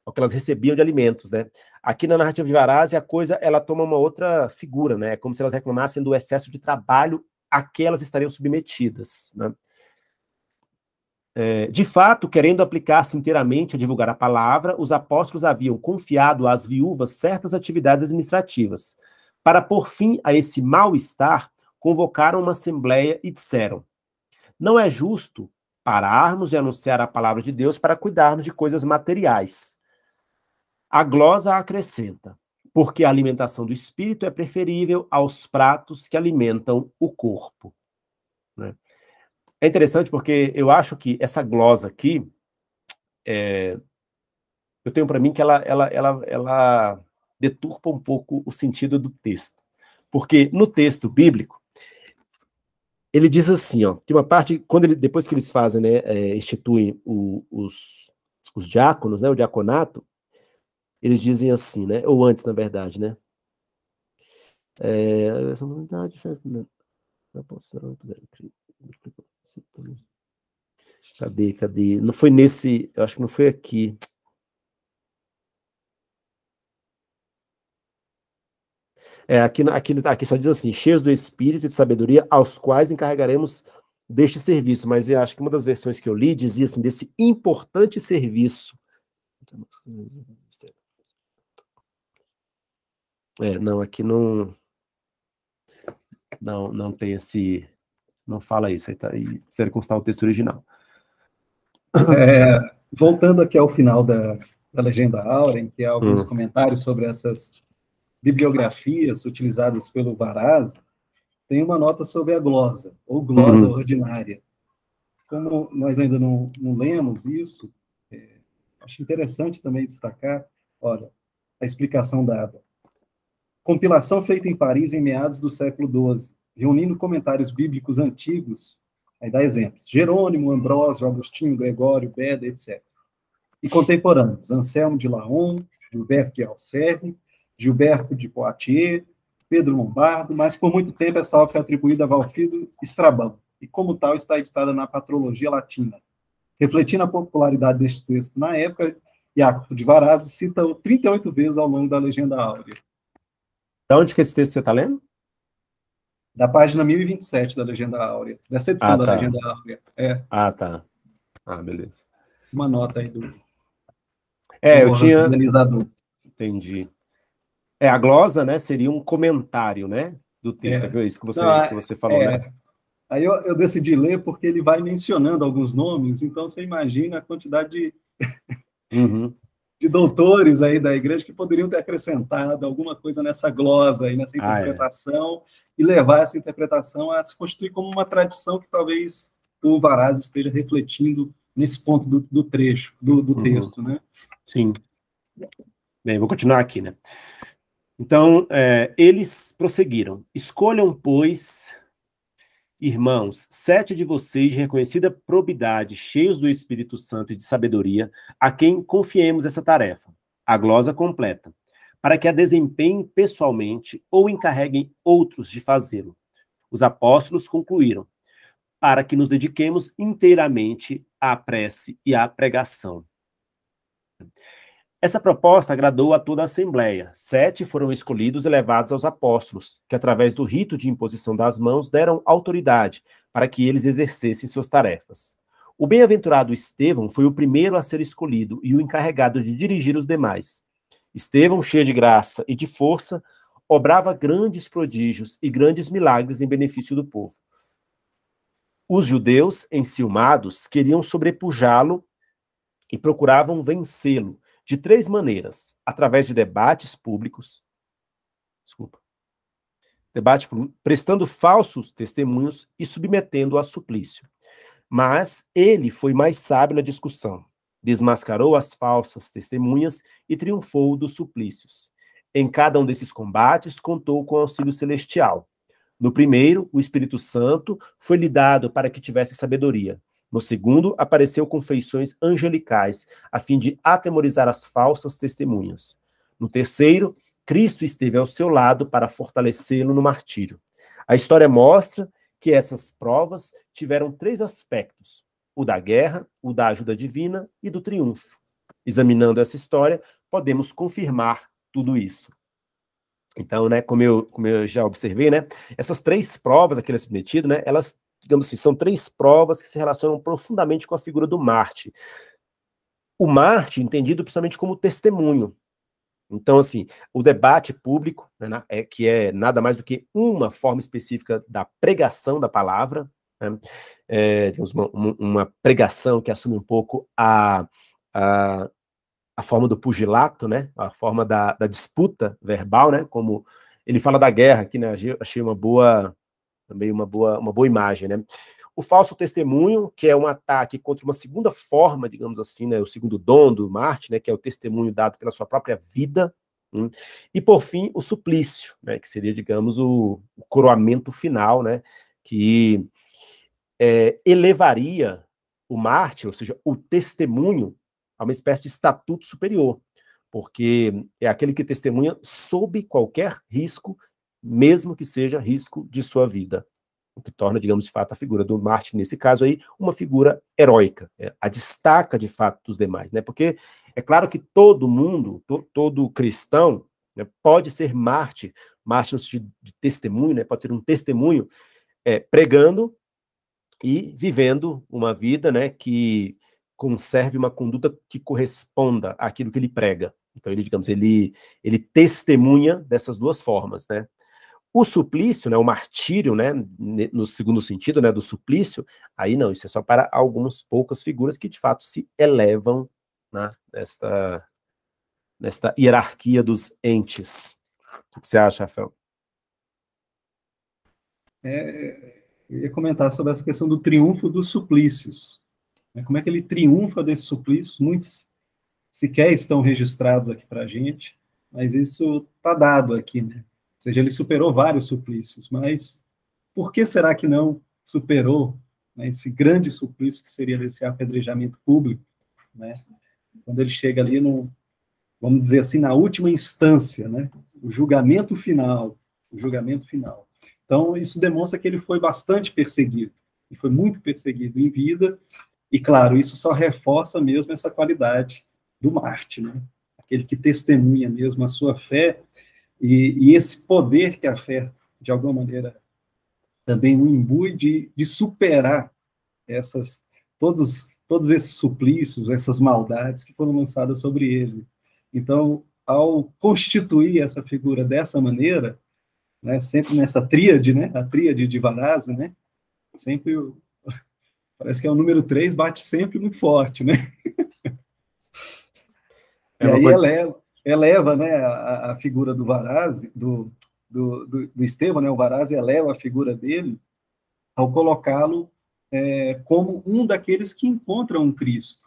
Speaker 1: o que elas recebiam de alimentos, né? Aqui na narrativa de Varazzi, a coisa ela toma uma outra figura, né? É como se elas reclamassem do excesso de trabalho a que elas estariam submetidas, né? É, de fato, querendo aplicar-se inteiramente a divulgar a palavra, os apóstolos haviam confiado às viúvas certas atividades administrativas. Para pôr fim a esse mal-estar, convocaram uma assembleia e disseram: Não é justo pararmos de anunciar a palavra de Deus para cuidarmos de coisas materiais. A glosa acrescenta, porque a alimentação do espírito é preferível aos pratos que alimentam o corpo. Né? É interessante porque eu acho que essa glosa aqui, é, eu tenho para mim que ela, ela, ela, ela deturpa um pouco o sentido do texto. Porque no texto bíblico, ele diz assim, ó, que uma parte, quando ele, depois que eles fazem, né, é, instituem o, os, os diáconos, né, o diaconato, eles dizem assim, né? Ou antes, na verdade, né? É, essa humanidade Cadê, cadê? Não foi nesse, acho que não foi aqui. É, aqui, aqui, aqui só diz assim: cheios do espírito e de sabedoria, aos quais encarregaremos deste serviço. Mas eu acho que uma das versões que eu li dizia assim: desse importante serviço. É, não, aqui não. Não, não tem esse. Não fala isso, aí, tá, aí precisa constar o texto original. É,
Speaker 2: voltando aqui ao final da, da legenda áurea, em que há é alguns hum. comentários sobre essas bibliografias utilizadas pelo Varaz, tem uma nota sobre a glosa, ou glosa uhum. ordinária. Como nós ainda não, não lemos isso, é, acho interessante também destacar, olha, a explicação dada compilação feita em Paris em meados do século XII, reunindo comentários bíblicos antigos, aí dá exemplos, Jerônimo, Ambrósio, Agostinho, Gregório, Beda, etc. E contemporâneos, Anselmo de Laon, Gilberto de Alcerne, Gilberto de Poitiers, Pedro Lombardo, mas por muito tempo essa obra foi atribuída a Valfido Estrabão, e como tal está editada na Patrologia Latina. Refletindo a popularidade deste texto na época, Iaco de Varazes cita-o 38 vezes ao longo da Legenda Áurea.
Speaker 1: Da onde que esse texto você está lendo? Da
Speaker 2: página 1027 da Legenda Áurea, dessa edição ah, tá. da Legenda Áurea. É.
Speaker 1: Ah, tá. Ah, beleza. Uma nota aí do. É, do eu tinha. Entendi. É, a glosa, né, seria um comentário, né, do texto, é. é isso que você, Não, é, que você falou, é. né?
Speaker 2: Aí eu, eu, decidi ler porque ele vai mencionando alguns nomes, então você imagina a quantidade de, uhum de doutores aí da igreja que poderiam ter acrescentado alguma coisa nessa glosa aí, nessa interpretação, ah, é. e levar essa interpretação a se construir como uma tradição que talvez o Varaz esteja refletindo nesse ponto do, do
Speaker 1: trecho, do, do uhum. texto, né? Sim. Bem, vou continuar aqui, né? Então, é, eles prosseguiram. Escolham, pois, Irmãos, sete de vocês, de reconhecida probidade, cheios do Espírito Santo e de sabedoria, a quem confiemos essa tarefa, a glosa completa, para que a desempenhem pessoalmente ou encarreguem outros de fazê-lo. Os apóstolos concluíram, para que nos dediquemos inteiramente à prece e à pregação. Essa proposta agradou a toda a Assembleia. Sete foram escolhidos e levados aos apóstolos, que, através do rito de imposição das mãos, deram autoridade para que eles exercessem suas tarefas. O bem-aventurado Estevão foi o primeiro a ser escolhido e o encarregado de dirigir os demais. Estevão, cheio de graça e de força, obrava grandes prodígios e grandes milagres em benefício do povo. Os judeus, enciumados, queriam sobrepujá-lo e procuravam vencê-lo de três maneiras: através de debates públicos, desculpa, debate prestando falsos testemunhos e submetendo a suplício. Mas ele foi mais sábio na discussão, desmascarou as falsas testemunhas e triunfou dos suplícios. Em cada um desses combates contou com auxílio celestial. No primeiro, o Espírito Santo foi lhe dado para que tivesse sabedoria. No segundo, apareceu com feições angelicais, a fim de atemorizar as falsas testemunhas. No terceiro, Cristo esteve ao seu lado para fortalecê-lo no martírio. A história mostra que essas provas tiveram três aspectos: o da guerra, o da ajuda divina e do triunfo. Examinando essa história, podemos confirmar tudo isso. Então, né, como eu, como eu já observei, né, essas três provas a que ele é submetido, né, elas digamos assim, são três provas que se relacionam profundamente com a figura do Marte. O Marte, é entendido principalmente como testemunho. Então, assim, o debate público, né, é, que é nada mais do que uma forma específica da pregação da palavra, né, é, digamos, uma, uma, pregação que assume um pouco a, a, a forma do pugilato, né, a forma da, da disputa verbal, né, como ele fala da guerra, que né, achei uma boa também uma boa, uma boa imagem, né? O falso testemunho, que é um ataque contra uma segunda forma, digamos assim, né, o segundo dom do Marte, né, que é o testemunho dado pela sua própria vida. Né? E, por fim, o suplício, né, que seria, digamos, o, o coroamento final, né, que é, elevaria o Marte, ou seja, o testemunho, a uma espécie de estatuto superior, porque é aquele que testemunha sob qualquer risco mesmo que seja risco de sua vida. O que torna, digamos, de fato, a figura do Marte, nesse caso aí, uma figura heróica. É, a destaca, de fato, dos demais. Né? Porque é claro que todo mundo, to, todo cristão, né, pode ser Marte, Marte no sentido de testemunho, né, pode ser um testemunho, é, pregando e vivendo uma vida né, que conserve uma conduta que corresponda àquilo que ele prega. Então ele, digamos, ele, ele testemunha dessas duas formas, né? O suplício, né, o martírio, né, no segundo sentido, né, do suplício, aí não, isso é só para algumas poucas figuras que de fato se elevam né, nesta, nesta hierarquia dos entes. O que você acha, Rafael?
Speaker 2: É, eu ia comentar sobre essa questão do triunfo dos suplícios. Né, como é que ele triunfa desses suplícios? Muitos sequer estão registrados aqui para a gente, mas isso está dado aqui, né? seja, ele superou vários suplícios, mas por que será que não superou né, esse grande suplício que seria esse apedrejamento público, né? Quando ele chega ali no, vamos dizer assim, na última instância, né? O julgamento final, o julgamento final. Então, isso demonstra que ele foi bastante perseguido, e foi muito perseguido em vida, e claro, isso só reforça mesmo essa qualidade do Marte, né? Aquele que testemunha mesmo a sua fé e, e, esse poder que a fé, de alguma maneira, também o imbui de, de superar essas todos todos esses suplícios, essas maldades que foram lançadas sobre ele. Então, ao constituir essa figura dessa maneira, né, sempre nessa tríade, né, a tríade de Varazzi, né, sempre o, parece que é o número três bate sempre muito forte, né? É e aí coisa... eleva, eleva né, a, a figura do Varazzi, do, do, do, do Estevam, né, o Varazzi eleva a figura dele ao colocá-lo é, como um daqueles que encontram Cristo.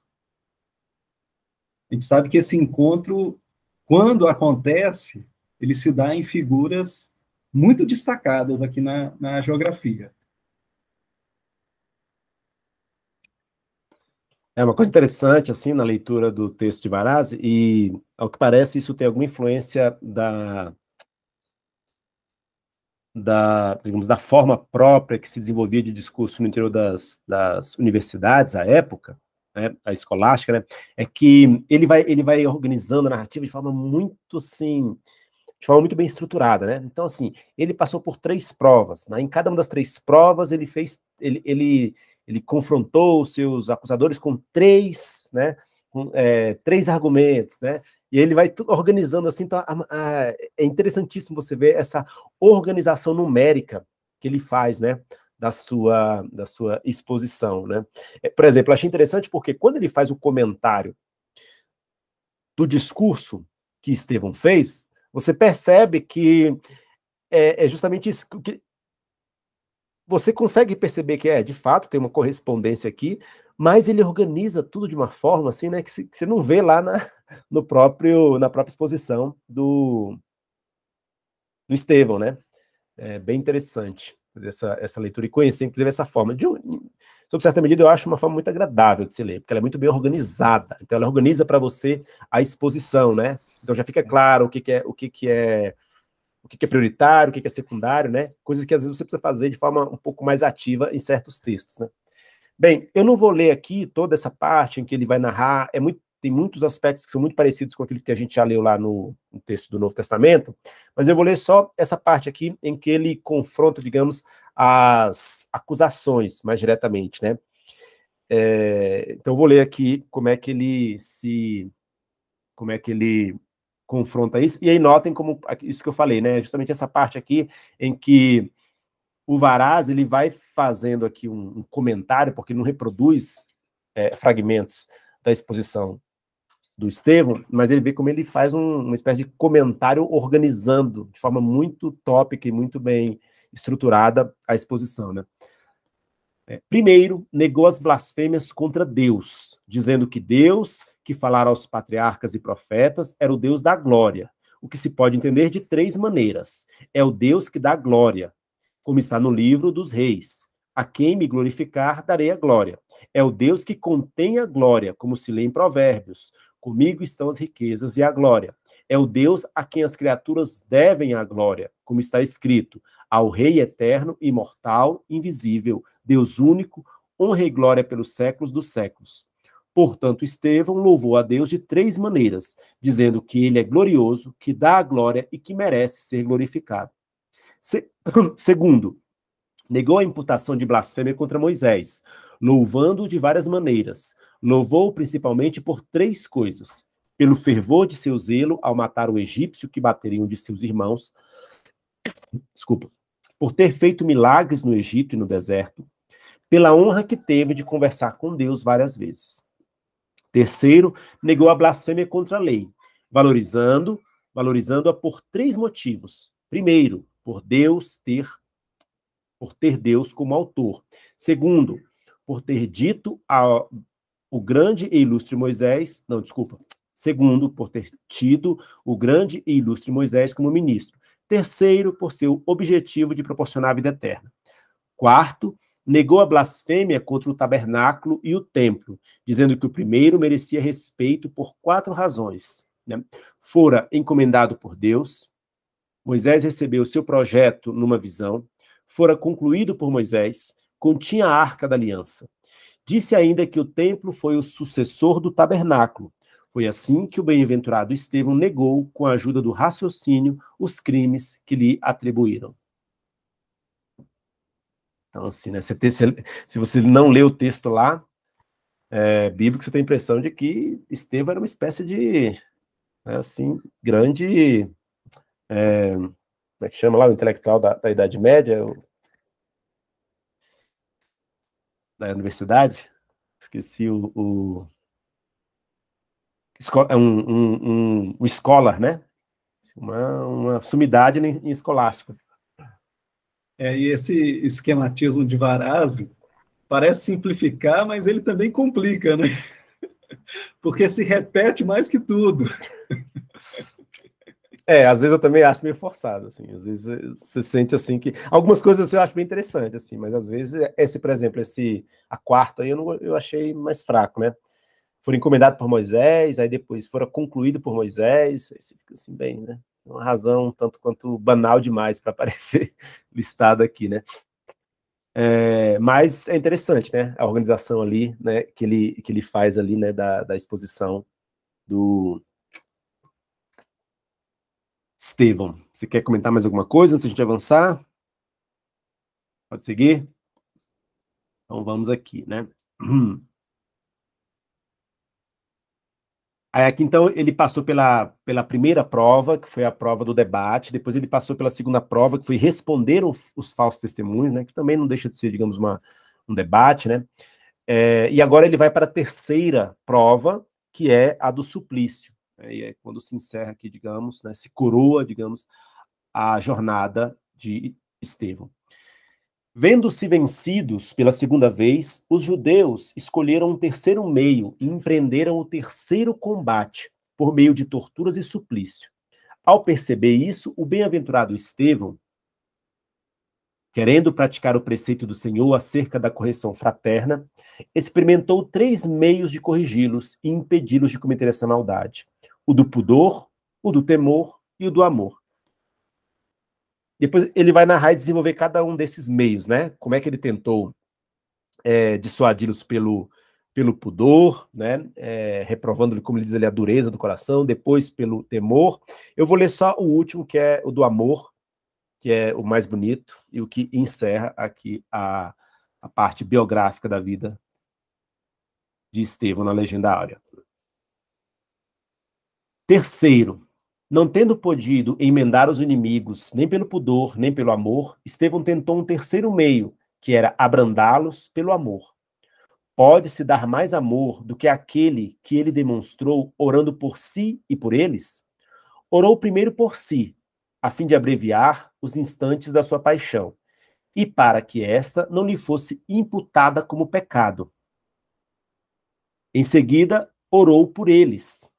Speaker 2: A gente sabe que esse encontro, quando acontece, ele se dá em figuras muito destacadas aqui na, na geografia.
Speaker 1: É uma coisa interessante, assim, na leitura do texto de Varazzi, e, ao que parece, isso tem alguma influência da, da, digamos, da forma própria que se desenvolvia de discurso no interior das, das universidades à época, né, a escolástica, né, é que ele vai, ele vai organizando a narrativa de forma muito, assim, de forma muito bem estruturada, né? Então, assim, ele passou por três provas, né? Em cada uma das três provas, ele fez, ele, ele, ele confrontou os seus acusadores com três, né, com, é, três argumentos, né, e ele vai organizando assim, então a, a, é interessantíssimo você ver essa organização numérica que ele faz, né, da sua, da sua exposição, né. É, por exemplo, eu achei interessante porque quando ele faz o comentário do discurso que Estevão fez, você percebe que é, é justamente isso, que você consegue perceber que é, de fato, tem uma correspondência aqui, mas ele organiza tudo de uma forma assim, né, que, você não vê lá na, no próprio, na própria exposição do, do Estevão, né? É bem interessante fazer essa, essa leitura e conhecer, inclusive, essa forma. De, sob certa medida, eu acho uma forma muito agradável de se ler, porque ela é muito bem organizada. Então, ela organiza para você a exposição, né? Então, já fica claro o que, que é o que, que é o que é prioritário, o que é secundário, né? Coisas que às vezes você precisa fazer de forma um pouco mais ativa em certos textos, né? Bem, eu não vou ler aqui toda essa parte em que ele vai narrar, é muito, tem muitos aspectos que são muito parecidos com aquilo que a gente já leu lá no, no texto do Novo Testamento, mas eu vou ler só essa parte aqui em que ele confronta, digamos, as acusações mais diretamente, né? É, então eu vou ler aqui como é que ele se como é que ele confronta isso. E aí notem como isso que eu falei, né? Justamente essa parte aqui em que o Varaz ele vai fazendo aqui um, um comentário, porque não reproduz é, fragmentos da exposição do Estevam, mas ele vê como ele faz um, uma espécie de comentário organizando de forma muito tópica e muito bem estruturada a exposição, né? É, primeiro, negou as blasfêmias contra Deus, dizendo que Deus, que falara aos patriarcas e profetas, era o Deus da glória, o que se pode entender de três maneiras. É o Deus que dá glória, como está no livro dos reis. A quem me glorificar, darei a glória. É o Deus que contém a glória, como se lê em Provérbios. Comigo estão as riquezas e a glória. É o Deus a quem as criaturas devem a glória, como está escrito: ao Rei eterno, imortal, invisível, Deus único, honra e glória pelos séculos dos séculos. Portanto, Estevão louvou a Deus de três maneiras, dizendo que ele é glorioso, que dá a glória e que merece ser glorificado. Se... Segundo, negou a imputação de blasfêmia contra Moisés, louvando-o de várias maneiras. Louvou principalmente por três coisas: pelo fervor de seu zelo ao matar o egípcio que bateria um de seus irmãos, desculpa, por ter feito milagres no Egito e no deserto, pela honra que teve de conversar com Deus várias vezes. Terceiro, negou a blasfêmia contra a lei, valorizando, valorizando-a por três motivos. Primeiro, por Deus ter por ter Deus como autor. Segundo, por ter dito ao o grande e ilustre Moisés, não, desculpa. Segundo, por ter tido o grande e ilustre Moisés como ministro. Terceiro, por seu objetivo de proporcionar a vida eterna. Quarto, negou a blasfêmia contra o tabernáculo e o templo, dizendo que o primeiro merecia respeito por quatro razões. Né? Fora encomendado por Deus, Moisés recebeu seu projeto numa visão, fora concluído por Moisés, continha a arca da aliança. Disse ainda que o templo foi o sucessor do tabernáculo. Foi assim que o bem-aventurado Estevão negou, com a ajuda do raciocínio, os crimes que lhe atribuíram. Então, assim, né? Você se, você não lê o texto lá, é, bíblico, você tem a impressão de que Estevão era uma espécie de, né, assim, grande. É, como é que chama lá? O intelectual da, da Idade Média? O, da universidade? Esqueci o. o é um, um, um, um escolar, né? Uma, uma sumidade em escolástica.
Speaker 2: É, e esse esquematismo de Varazzi parece simplificar, mas ele também complica, né? Porque
Speaker 1: se repete mais que tudo. É, às vezes eu também acho meio forçado, assim. Às vezes eh, você sente assim que. Algumas coisas eu acho bem interessante, assim, mas às vezes, eh, esse, por exemplo, esse a quarta aí eu, não, eu achei mais fraco, né? Foram encomendado por Moisés, aí depois foram concluído por Moisés, aí você fica assim, bem, né? uma razão tanto quanto banal demais para aparecer listada aqui, né? É, mas é interessante, né? A organização ali, né? Que ele, que ele faz ali, né? Da, da exposição do Estevam. Você quer comentar mais alguma coisa antes da gente avançar? Pode seguir? Então vamos aqui, né? Aí aqui então ele passou pela, pela primeira prova, que foi a prova do debate, depois ele passou pela segunda prova, que foi responder os, os falsos testemunhos, né, que também não deixa de ser, digamos, uma, um debate, né? É, e agora ele vai para a terceira prova, que é a do suplício. Né, e é quando se encerra aqui, digamos, né, se coroa, digamos, a jornada de Estevão. Vendo-se vencidos pela segunda vez, os judeus escolheram um terceiro meio e empreenderam o terceiro combate, por meio de torturas e suplício. Ao perceber isso, o bem-aventurado Estevão, querendo praticar o preceito do Senhor acerca da correção fraterna, experimentou três meios de corrigi-los e impedi-los de cometer essa maldade: o do pudor, o do temor e o do amor. Depois ele vai narrar e desenvolver cada um desses meios, né? Como é que ele tentou é, dissuadi-los pelo, pelo pudor, né? É, reprovando-lhe, como ele diz ali, a dureza do coração, depois pelo temor. Eu vou ler só o último, que é o do amor, que é o mais bonito e o que encerra aqui a, a parte biográfica da vida de Estevão na Legenda Áurea. Terceiro, não tendo podido emendar os inimigos, nem pelo pudor, nem pelo amor, Estevão tentou um terceiro meio, que era abrandá-los pelo amor. Pode-se dar mais amor do que aquele que ele demonstrou orando por si e por eles? Orou primeiro por si, a fim de abreviar os instantes da sua paixão, e para que esta não lhe fosse imputada como pecado. Em seguida, orou por eles,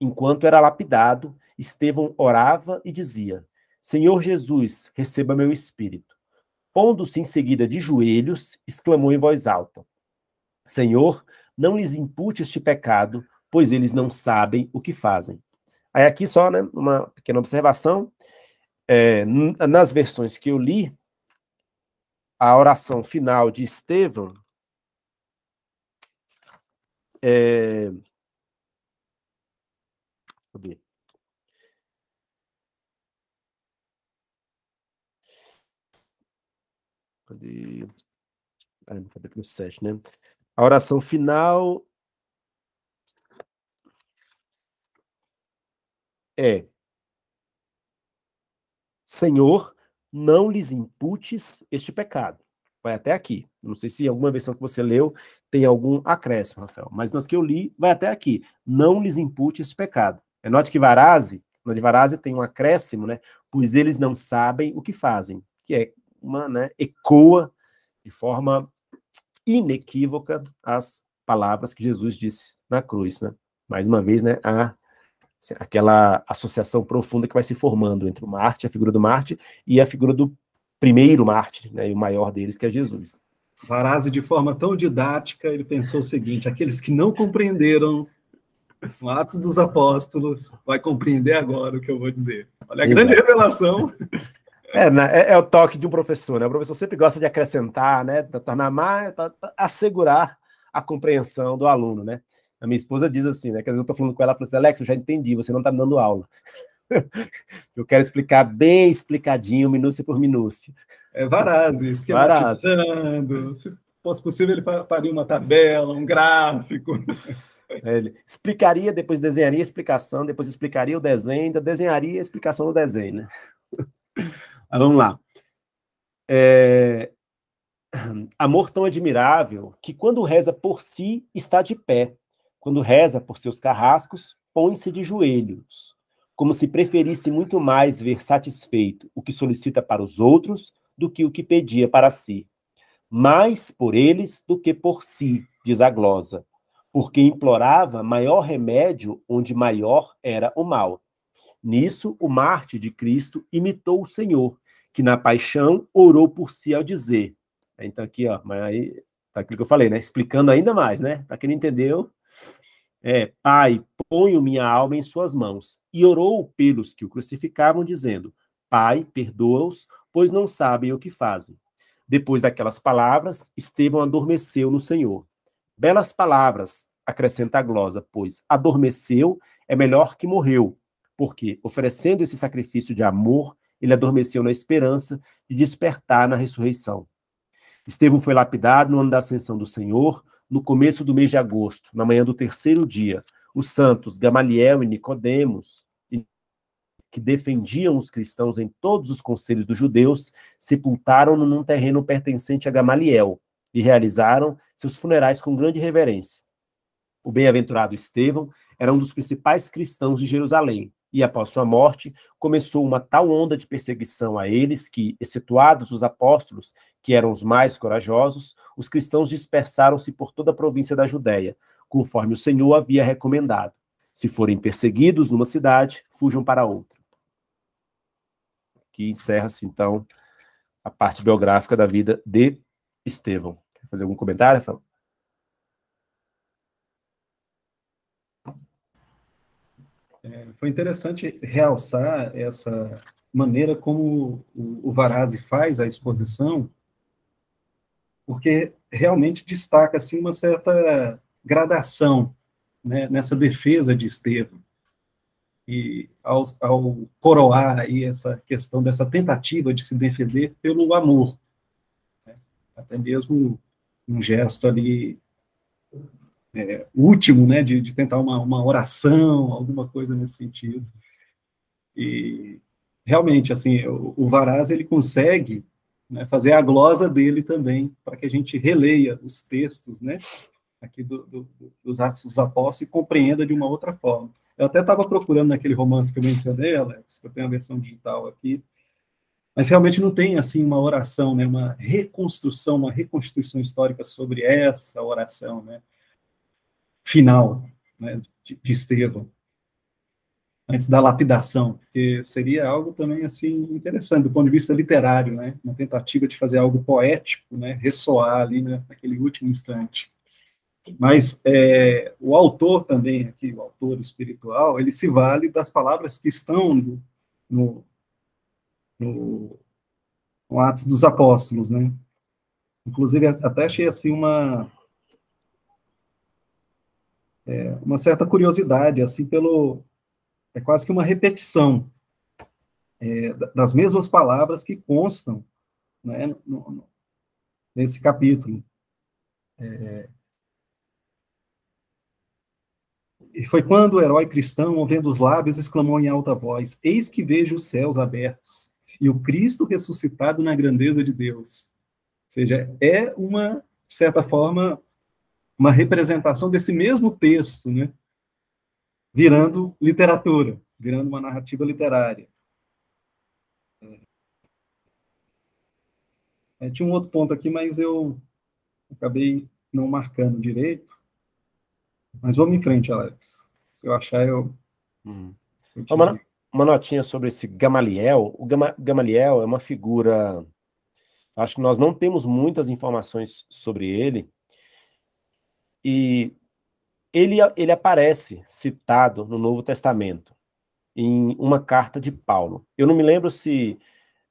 Speaker 1: enquanto era lapidado, Estevão orava e dizia: Senhor Jesus, receba meu espírito. Pondo-se em seguida de joelhos, exclamou em voz alta: Senhor, não lhes impute este pecado, pois eles não sabem o que fazem. Aí aqui só, né, uma pequena observação. É, nas versões que eu li, a oração final de Estevão é, Cadê? cadê o 7, né? A oração final é: Senhor, não lhes imputes este pecado. Vai até aqui. Não sei se alguma versão que você leu tem algum acréscimo, Rafael, mas nas que eu li, vai até aqui. Não lhes impute este pecado. É note que Varazi, na de Varase tem um acréscimo, né? Pois eles não sabem o que fazem, que é uma, né, ecoa de forma inequívoca as palavras que Jesus disse na cruz, né? Mais uma vez, né, a assim, aquela associação profunda que vai se formando entre o Marte, a figura do Marte e a figura do primeiro Marte, né, e o maior deles que é Jesus.
Speaker 2: Varazzi, de forma tão didática, ele pensou o seguinte: aqueles que não compreenderam o Atos dos Apóstolos vai compreender agora o que eu vou dizer. Olha a Exato. grande revelação
Speaker 1: é, né, é, é, o toque de um professor, né? O professor sempre gosta de acrescentar, né? De tornar mais, pra, pra assegurar a compreensão do aluno, né? A minha esposa diz assim, né? Que às vezes eu tô falando com ela, ela fala assim, Alex, eu já entendi, você não tá me dando aula. eu quero explicar bem explicadinho, minúcia por minúcia. É Varazzi,
Speaker 2: esquematizando. Se fosse possível, ele faria uma tabela, um gráfico.
Speaker 1: É, ele explicaria, depois desenharia a explicação, depois explicaria o desenho, ainda desenharia a explicação do desenho, né? Mas vamos lá. É... Amor tão admirável que quando reza por si está de pé, quando reza por seus carrascos, põe-se de joelhos, como se preferisse muito mais ver satisfeito o que solicita para os outros do que o que pedia para si. Mais por eles do que por si, diz a glosa, porque implorava maior remédio onde maior era o mal. Nisso, o Marte de Cristo imitou o Senhor, que na paixão orou por si ao dizer. Então, aqui, ó, mas aí, tá aquilo que eu falei, né? Explicando ainda mais, né? Para quem não entendeu, é, Pai, ponho minha alma em suas mãos. E orou pelos que o crucificavam, dizendo: Pai, perdoa-os, pois não sabem o que fazem. Depois daquelas palavras, Estevão adormeceu no Senhor. Belas palavras, acrescenta a glosa, pois adormeceu é melhor que morreu porque, oferecendo esse sacrifício de amor, ele adormeceu na esperança de despertar na ressurreição. Estevão foi lapidado no ano da ascensão do Senhor, no começo do mês de agosto, na manhã do terceiro dia. Os santos Gamaliel e Nicodemos, que defendiam os cristãos em todos os conselhos dos judeus, sepultaram-no num terreno pertencente a Gamaliel e realizaram seus funerais com grande reverência. O bem-aventurado Estevão era um dos principais cristãos de Jerusalém, e após sua morte, começou uma tal onda de perseguição a eles que, excetuados os apóstolos, que eram os mais corajosos, os cristãos dispersaram-se por toda a província da Judéia, conforme o Senhor havia recomendado. Se forem perseguidos numa cidade, fujam para outra. Aqui encerra-se, então, a parte biográfica da vida de Estevão. Quer fazer algum comentário, Fábio?
Speaker 2: É, foi interessante realçar essa maneira como o, o Varazzi faz a exposição, porque realmente destaca assim, uma certa gradação né, nessa defesa de Estevão. E ao, ao coroar aí essa questão dessa tentativa de se defender pelo amor, né, até mesmo um gesto ali é, último, né, de, de tentar uma, uma oração, alguma coisa nesse sentido. E realmente, assim, o, o Varaz ele consegue né, fazer a glosa dele também, para que a gente releia os textos, né, aqui do, do, dos Atos dos Apóstolos e compreenda de uma outra forma. Eu até estava procurando naquele romance que eu mencionei, Alex, que eu tenho a versão digital aqui, mas realmente não tem assim uma oração, né, uma reconstrução, uma reconstituição histórica sobre essa oração, né? final né, de, Estevão, antes da lapidação, que seria algo também assim interessante do ponto de vista literário, né, uma tentativa de fazer algo poético, né, ressoar ali né, naquele último instante. Mas é, o autor também, aqui, o autor espiritual, ele se vale das palavras que estão no, no, no, no Atos dos Apóstolos, né? Inclusive, até achei assim uma, é, uma certa curiosidade, assim, pelo. É quase que uma repetição é, das mesmas palavras que constam né, no, no, nesse capítulo. É, e foi quando o herói cristão, ouvindo os lábios, exclamou em alta voz: Eis que vejo os céus abertos e o Cristo ressuscitado na grandeza de Deus. Ou seja, é uma, de certa forma, uma representação desse mesmo texto, né? virando literatura, virando uma narrativa literária. É, é, tinha um outro ponto aqui, mas eu
Speaker 1: acabei não marcando direito. Mas vamos em frente, Alex. Se eu achar, eu. Hum. eu uma, notinha sobre esse Gamaliel. O Gamaliel é uma figura. Acho que nós não temos muitas informações sobre ele, e ele, ele aparece citado no Novo Testamento, em uma carta de Paulo. Eu não me lembro se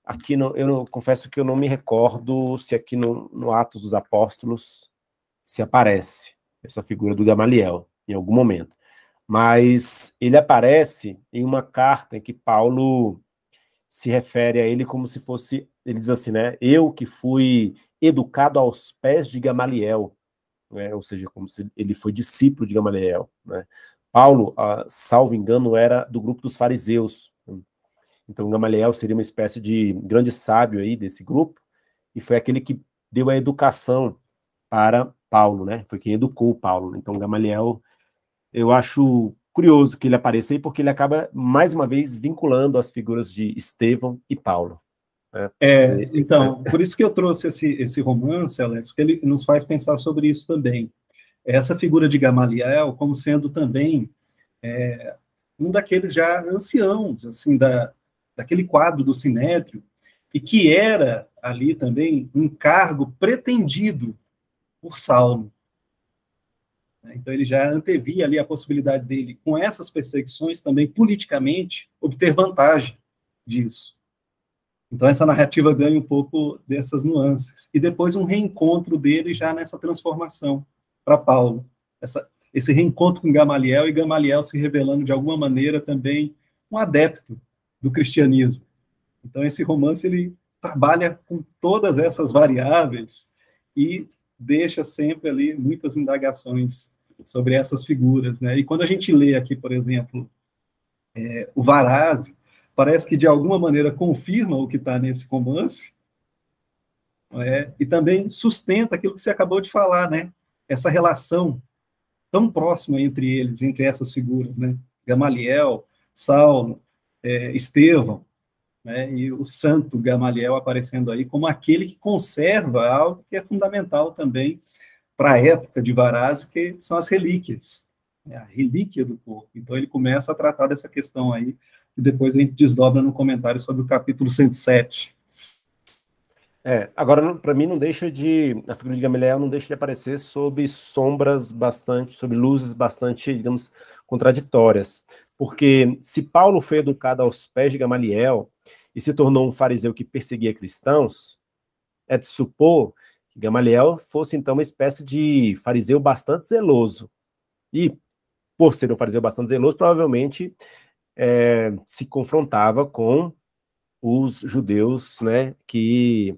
Speaker 1: aqui, no, eu não, confesso que eu não me recordo se aqui no, no Atos dos Apóstolos se aparece essa figura do Gamaliel, em algum momento. Mas ele aparece em uma carta em que Paulo se refere a ele como se fosse, ele diz assim, né? Eu que fui educado aos pés de Gamaliel, né? ou seja, como se ele foi discípulo de Gamaliel. Né? Paulo, a, ah, salvo engano, era do grupo dos fariseus. Então, Gamaliel seria uma espécie de grande sábio aí desse grupo, e foi aquele que deu a educação para Paulo, né? Foi quem educou Paulo. Então, Gamaliel, eu acho curioso que ele apareça aí, porque ele acaba, mais uma vez, vinculando as figuras de Estevão e Paulo. É, é, então, né? por
Speaker 2: isso que eu trouxe esse, esse romance, Alex, que ele nos faz pensar sobre isso também. Essa figura de Gamaliel como sendo também é, um daqueles já anciãos, assim, da, daquele quadro do Sinédrio, e que era ali também um cargo pretendido por Saulo. Né, então ele já antevia ali a possibilidade dele, com essas perseguições também politicamente, obter vantagem disso. Então, essa narrativa ganha um pouco dessas nuances. E depois um reencontro dele já nessa transformação para Paulo. Essa, esse reencontro com Gamaliel e Gamaliel se revelando, de alguma maneira, também um adepto do cristianismo. Então, esse romance ele trabalha com todas essas variáveis e deixa sempre ali muitas indagações sobre essas figuras. Né? E quando a gente lê aqui, por exemplo, é, o Varazzi, parece que de alguma maneira confirma o que está nesse romance, é? e também sustenta aquilo que você acabou de falar, né? Essa relação tão próxima entre eles, entre essas figuras, né? Gamaliel, Saulo, é, Estevão, né? e o santo Gamaliel aparecendo aí como aquele que conserva algo que é fundamental também para a época de Varaz, que são as relíquias, né? a relíquia do corpo. Então ele começa a tratar dessa questão aí e depois a gente desdobra no comentário sobre o capítulo 107.
Speaker 1: É, agora, para mim, não deixa de. A figura de Gamaliel não deixa de aparecer sob sombras bastante, sob luzes bastante, digamos, contraditórias. Porque se Paulo foi educado aos pés de Gamaliel e se tornou um fariseu que perseguia cristãos, é de supor que Gamaliel fosse, então, uma espécie de fariseu bastante zeloso. E, por ser um fariseu bastante zeloso, provavelmente é, se confrontava com os judeus, né, que,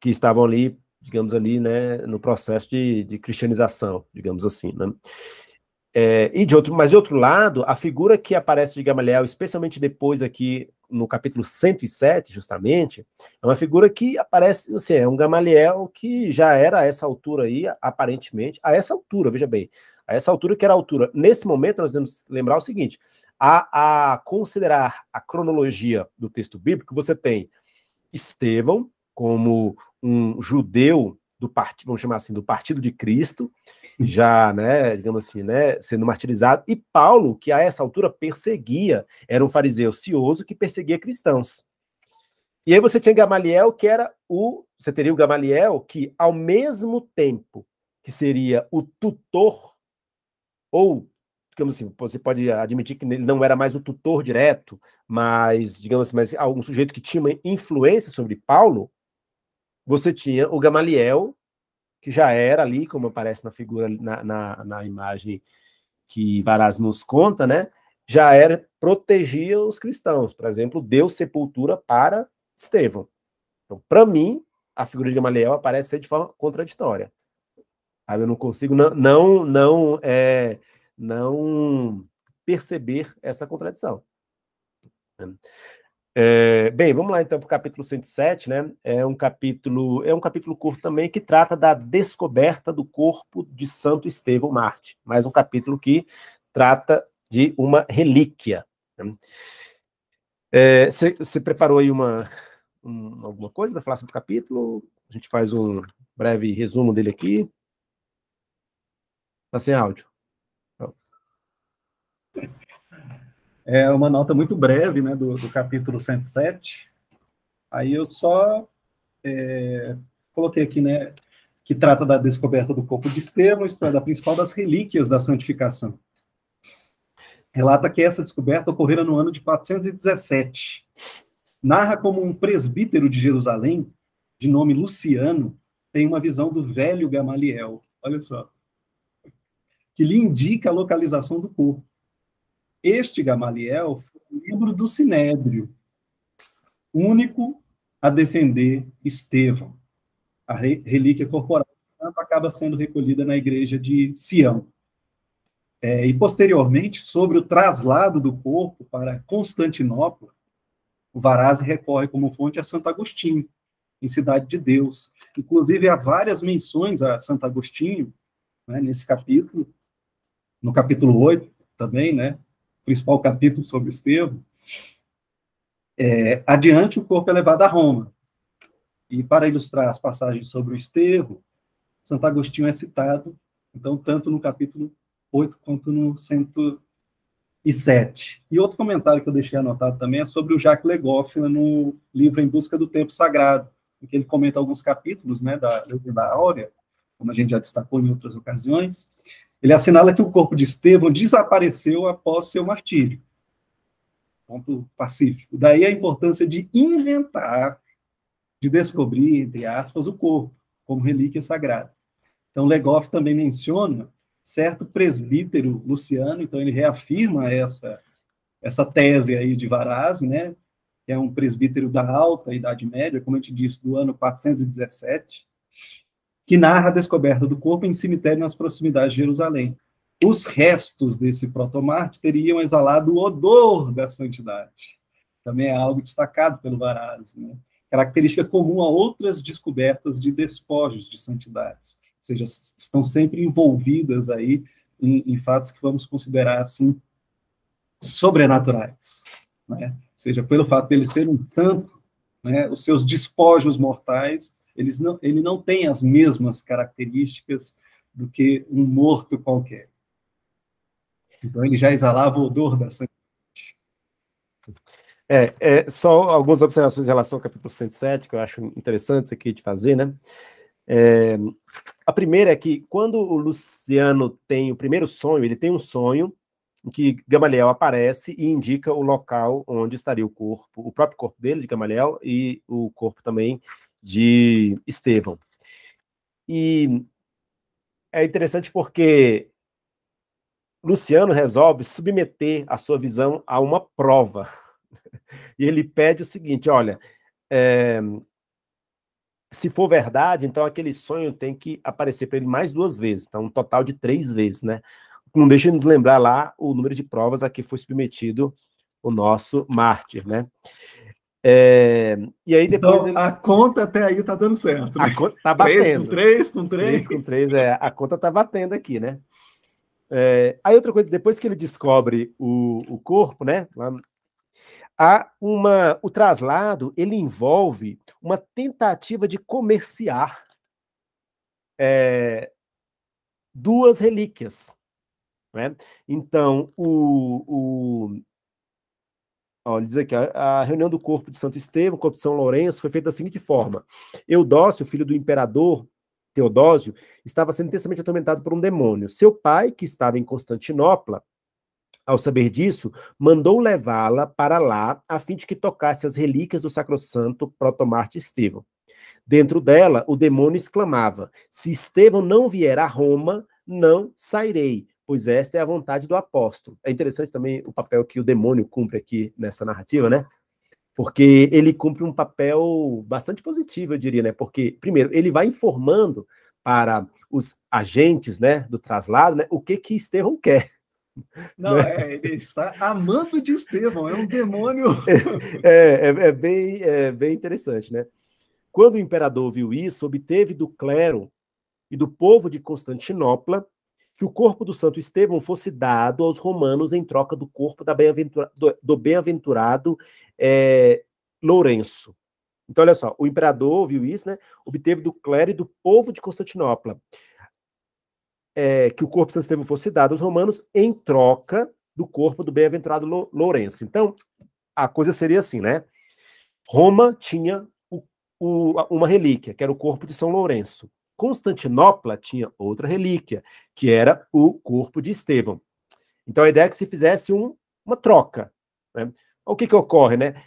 Speaker 1: que estavam ali, digamos ali, né, no processo de, de cristianização, digamos assim, né. É, e de outro, mas de outro lado, a figura que aparece de Gamaliel, especialmente depois aqui no capítulo 107, justamente, é uma figura que aparece, assim, é um Gamaliel que já era a essa altura aí, aparentemente, a essa altura, veja bem, a essa altura que era a altura. Nesse momento, nós devemos lembrar o seguinte: a, a considerar a cronologia do texto bíblico, você tem Estevão como um judeu do partido, vamos chamar assim, do partido de Cristo, uhum. já, né, digamos assim, né, sendo martirizado, e Paulo, que a essa altura perseguia, era um fariseu cioso que perseguia cristãos. E aí você tinha Gamaliel, que era o, você teria o Gamaliel que ao mesmo tempo que seria o tutor ou digamos assim, você pode admitir que ele não era mais o tutor direto, mas, digamos assim, mas algum sujeito que tinha influência sobre Paulo, você tinha o Gamaliel, que já era ali, como aparece na figura, na, na, na imagem que Varaz nos conta, né? Já era, protegia os cristãos. Por exemplo, deu sepultura para Estevão. Então, para mim, a figura de Gamaliel aparece de forma contraditória. Eu não consigo não, não, não é, não perceber essa contradição. É, bem, vamos lá então para o capítulo 107, né? É um capítulo, é um capítulo curto também que trata da descoberta do corpo de Santo Estevão Marte, mais um capítulo que trata de uma relíquia. Você é, preparou aí uma, um, alguma coisa para falar sobre o capítulo? A gente faz um breve resumo dele aqui. Está sem áudio.
Speaker 2: É uma nota muito breve né, do, do capítulo 107. Aí eu só é, coloquei aqui, né, que trata da descoberta do corpo de Estevão, história principal das relíquias da santificação. Relata que essa descoberta ocorrera no ano de 417. Narra como um presbítero de Jerusalém, de nome Luciano, tem uma visão do velho Gamaliel, olha só, que lhe indica a localização do corpo. Este Gamaliel foi membro do Sinédrio, único a defender Estevão. A relíquia corporal acaba sendo recolhida na igreja de Sião. É, e, posteriormente, sobre o traslado do corpo para Constantinopla, o Varaz recorre como fonte a Santo Agostinho, em Cidade de Deus. Inclusive, há várias menções a Santo Agostinho né, nesse capítulo, no capítulo 8 também, né? principal capítulo sobre Estevão, é, adiante o corpo é levado a Roma. E para ilustrar as passagens sobre o Estevão, Santo Agostinho é citado, então, tanto no capítulo 8 quanto no 107. E outro comentário que eu deixei anotado também é sobre o Jacques Legoff no livro Em Busca do Tempo Sagrado, em que ele comenta alguns capítulos né, da Legenda Áurea, como a gente já destacou em outras ocasiões, ele assinala que o corpo de Estevão desapareceu após seu martírio. Ponto pacífico. Daí a importância de inventar, de descobrir, entre aspas, o corpo como relíquia sagrada. Então, Legoff também menciona certo presbítero Luciano, então ele reafirma essa essa tese aí de Varaz, né? Que é um presbítero da alta Idade Média, como a gente disse, do ano 417, que narra a descoberta do corpo em cemitério nas proximidades de Jerusalém. Os restos desse protomarte teriam exalado o odor da santidade. Também é algo destacado pelo Varazzi, né? característica comum a outras descobertas de despojos de santidades, ou seja, estão sempre envolvidas aí em, em fatos que vamos considerar assim sobrenaturais, né? ou seja, pelo fato dele ser um santo, né, os seus despojos mortais eles não, ele não tem as mesmas características do que um morto qualquer. Então, ele já exalava o odor da sangue.
Speaker 1: É, é, só algumas observações em relação ao capítulo 107, que eu acho interessante aqui de fazer, né? É, a primeira é que quando o Luciano tem o primeiro sonho, ele tem um sonho em que Gamaliel aparece e indica o local onde estaria o corpo, o próprio corpo dele, de Gamaliel, e o corpo também de Estevão. E é interessante porque Luciano resolve submeter a sua visão a uma prova. E ele pede o seguinte: olha, é, se for verdade, então aquele sonho tem que aparecer para ele mais duas vezes, então um total de três vezes, né? Não deixe de nos lembrar lá o número de provas a que foi submetido o nosso mártir, né? É, e aí então, depois. Então, ele... A conta até aí tá dando certo. Né? A conta tá batendo. três com três com três com três é. A conta tá batendo aqui, né? É, aí outra coisa, depois que ele descobre o, o corpo, né? Lá, há uma, o traslado ele envolve uma tentativa de comerciar é, duas relíquias. Né? Então, o, o Ó, diz aqui, a, a, reunião do corpo de Santo Estevão, corpo de São Lourenço, foi feita da seguinte forma. Eudócio, filho do imperador Teodósio, estava sendo intensamente atormentado por um demônio. Seu pai, que estava em Constantinopla, ao saber disso, mandou levá-la para lá, a fim de que tocasse as relíquias do sacrossanto Protomarte Estevão. Dentro dela, o demônio exclamava: Se Estevão não vier a Roma, não sairei pois é, esta é a vontade do apóstolo. É interessante também o papel que o demônio cumpre aqui nessa narrativa, né? Porque ele cumpre um papel bastante positivo, eu diria, né? Porque, primeiro, ele vai informando para os agentes né, do traslado né, o que, que Estevão quer.
Speaker 2: Não, né? é, ele está amando de Estevão, é um demônio.
Speaker 1: É, é, é, bem, é bem interessante, né? Quando o imperador viu isso, obteve do clero e do povo de Constantinopla que o corpo do santo Estevão fosse dado aos romanos em troca do corpo bem do, do bem-aventurado é, Lourenço. Então, olha só, o imperador ouviu isso, né? Obteve do clero e do povo de Constantinopla é, que o corpo de Santo Estevão fosse dado aos romanos em troca do corpo do bem-aventurado Lourenço. Então, a coisa seria assim, né? Roma tinha o, o, uma relíquia, que era o corpo de São Lourenço. Constantinopla tinha outra relíquia, que era o corpo de Estevão. Então a ideia é que se fizesse um, uma troca. Né? O que, que ocorre, né?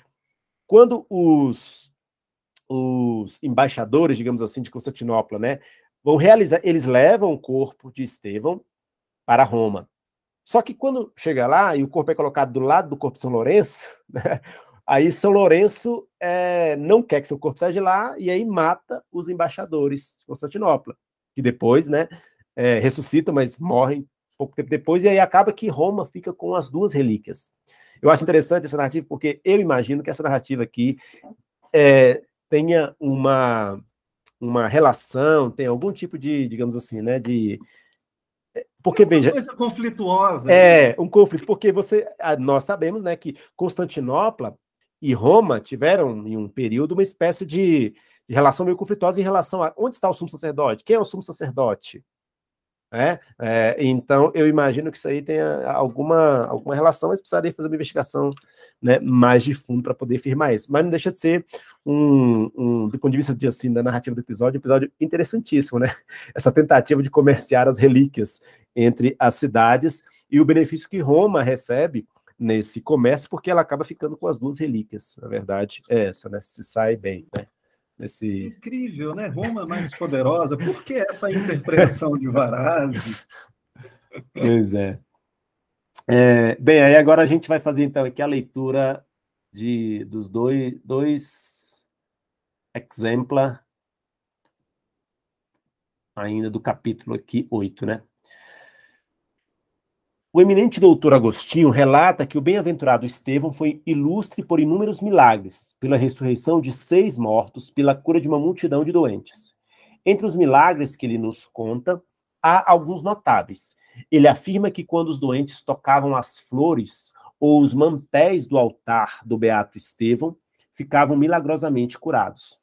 Speaker 1: Quando os, os embaixadores, digamos assim, de Constantinopla, né, vão realizar, eles levam o corpo de Estevão para Roma. Só que quando chega lá e o corpo é colocado do lado do corpo de São Lourenço, né, Aí São Lourenço é, não quer que seu corpo saia de lá e aí mata os embaixadores de Constantinopla, que depois, né, é, ressuscitam, mas morrem pouco tempo depois, e aí acaba que Roma fica com as duas relíquias. Eu acho interessante essa narrativa, porque eu imagino que essa narrativa aqui é, tenha uma, uma relação, tem algum tipo de, digamos assim, né, de é, porque uma veja,
Speaker 2: coisa conflituosa. É, né?
Speaker 1: um conflito, porque você nós sabemos, né, que Constantinopla e Roma tiveram, em um período, uma espécie de, de relação meio conflituosa em relação a onde está o sumo sacerdote, quem é o sumo sacerdote. É? é então, eu imagino que isso aí tenha alguma, alguma relação, mas precisaria fazer uma investigação né, mais de fundo para poder firmar isso. Mas não deixa de ser, um, um, do ponto de vista de, assim, da narrativa do episódio, um episódio interessantíssimo, né? Essa tentativa de comerciar as relíquias entre as cidades e o benefício que Roma recebe nesse comércio, porque ela acaba ficando com as duas relíquias. Na verdade, é essa, né? Se sai bem, né? Nesse...
Speaker 2: Incrível, né? Roma mais poderosa. Por que essa interpretação de Varazzi?
Speaker 1: Pois é. é. Bem, aí agora a gente vai fazer então aqui a leitura de, dos dois, dois exempla ainda do capítulo aqui 8, né? O eminente doutor Agostinho relata que o bem-aventurado Estevão foi ilustre por inúmeros milagres, pela ressurreição de seis mortos, pela cura de uma multidão de doentes. Entre os milagres que ele nos conta, há alguns notáveis. Ele afirma que quando os doentes tocavam as flores ou os mantéis do altar do Beato Estevão, ficavam milagrosamente curados.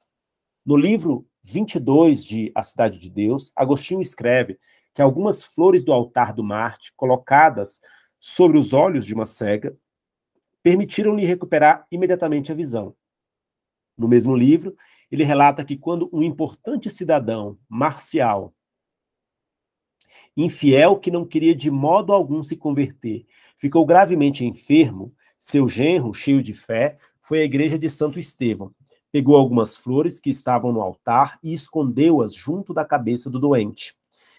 Speaker 1: No livro 22 de A Cidade de Deus, Agostinho escreve que algumas flores do altar do Marte, colocadas sobre os olhos de uma cega, permitiram-lhe recuperar imediatamente a visão. No mesmo livro, ele relata que quando um importante cidadão, marcial, infiel que não queria de modo algum se converter, ficou gravemente enfermo, seu genro, cheio de fé, foi à igreja de Santo Estevão. Pegou algumas flores que estavam no altar e escondeu-as junto da cabeça do doente